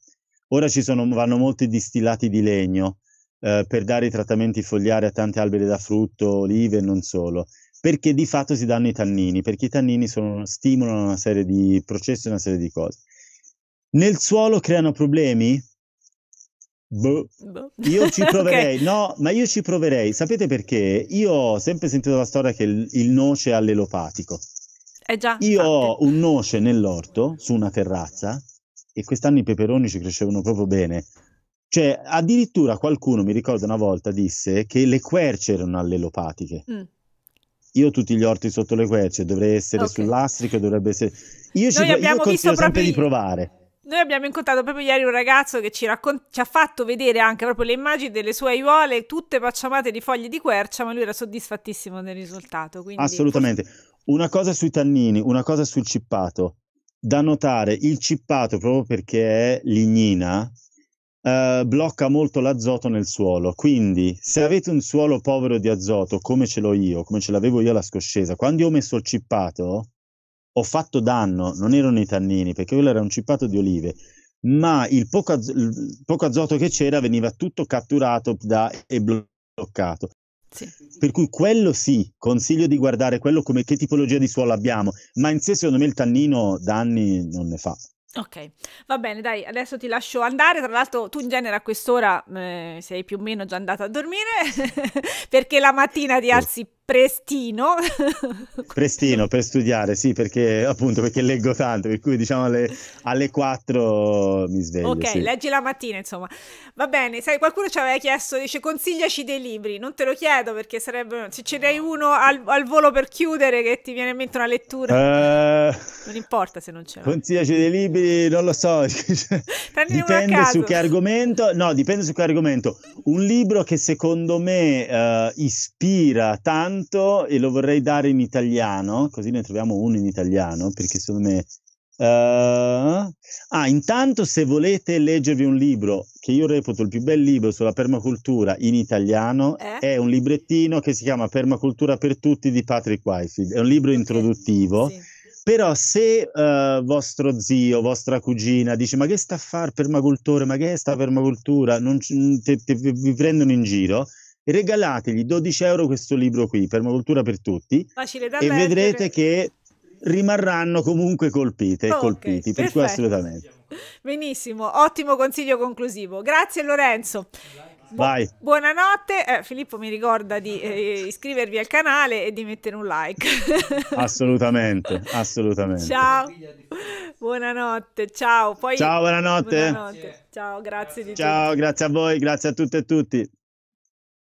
Ora ci sono, vanno molti distillati di legno eh, per dare i trattamenti fogliari a tanti alberi da frutto, olive e non solo perché di fatto si danno i tannini, perché i tannini sono, stimolano una serie di processi, una serie di cose. Nel suolo creano problemi? Boh. boh. Io ci proverei, okay. no, ma io ci proverei. Sapete perché? Io ho sempre sentito la storia che il, il noce è all'elopatico. Eh già. Io infatti. ho un noce nell'orto, su una terrazza, e quest'anno i peperoni ci crescevano proprio bene. Cioè, addirittura qualcuno, mi ricordo una volta, disse che le querce erano allelopatiche. Mm io tutti gli orti sotto le querce, dovrei essere okay. sul dovrebbe essere... Io, Noi ci, io consiglio sempre di provare noi abbiamo incontrato proprio ieri un ragazzo che ci, ci, ha fatto vedere anche proprio le immagini delle sue aiuole, tutte pacciamate di foglie di quercia, ma lui era soddisfattissimo del risultato. Quindi... Assolutamente. Una cosa sui tannini, una cosa sul cippato. Da notare, il cippato, proprio perché è lignina, eh, blocca molto l'azoto nel suolo. Quindi, se avete un suolo povero di azoto, come ce l'ho io, come ce l'avevo io alla scoscesa, quando io ho messo il cippato, ho fatto danno, non erano i tannini, perché quello era un cippato di olive, ma il poco, az- il poco azoto che c'era veniva tutto catturato da- e bloccato. Sì. Per cui quello sì, consiglio di guardare quello come che tipologia di suolo abbiamo, ma in sé secondo me il tannino danni non ne fa. Ok, va bene, dai, adesso ti lascio andare. Tra l'altro, tu in genere a quest'ora eh, sei più o meno già andata a dormire perché la mattina ti alzi prestino. prestino per studiare, sì, perché appunto perché leggo tanto, per cui diciamo alle, alle 4 mi sveglio. Ok, sì. leggi la mattina, insomma. Va bene, sai, qualcuno ci aveva chiesto, dice consigliaci dei libri, non te lo chiedo perché sarebbe, se ce n'hai uno al, al, volo per chiudere che ti viene in mente una lettura, uh, non importa se non c'è. Consigliaci dei libri, non lo so, dipende su che argomento, no, dipende su che argomento. Un libro che secondo me uh, ispira tanto spunto e lo vorrei dare in italiano, così ne troviamo uno in italiano, perché secondo me... Uh... Ah, intanto se volete leggervi un libro, che io reputo il più bel libro sulla permacultura in italiano, eh? è un librettino che si chiama Permacultura per tutti di Patrick Whitefield, è un libro okay. introduttivo. Sì però se uh, vostro zio, vostra cugina dice ma che sta a fare permacultore, ma che è sta permacultura, non c- te, te, vi prendono in giro, regalategli 12 euro questo libro qui, Permacultura per tutti, Facile da e leggere. vedrete che rimarranno comunque colpite e oh, colpiti, per cui assolutamente. Benissimo, ottimo consiglio conclusivo. Grazie Lorenzo. Bu- buonanotte, eh, Filippo mi ricorda di eh, iscrivervi al canale e di mettere un like. assolutamente, assolutamente. Ciao, buonanotte, ciao. Poi, ciao, buonanotte. buonanotte. Ciao, grazie di tutto. Ciao, grazie a voi, grazie a tutte e tutti.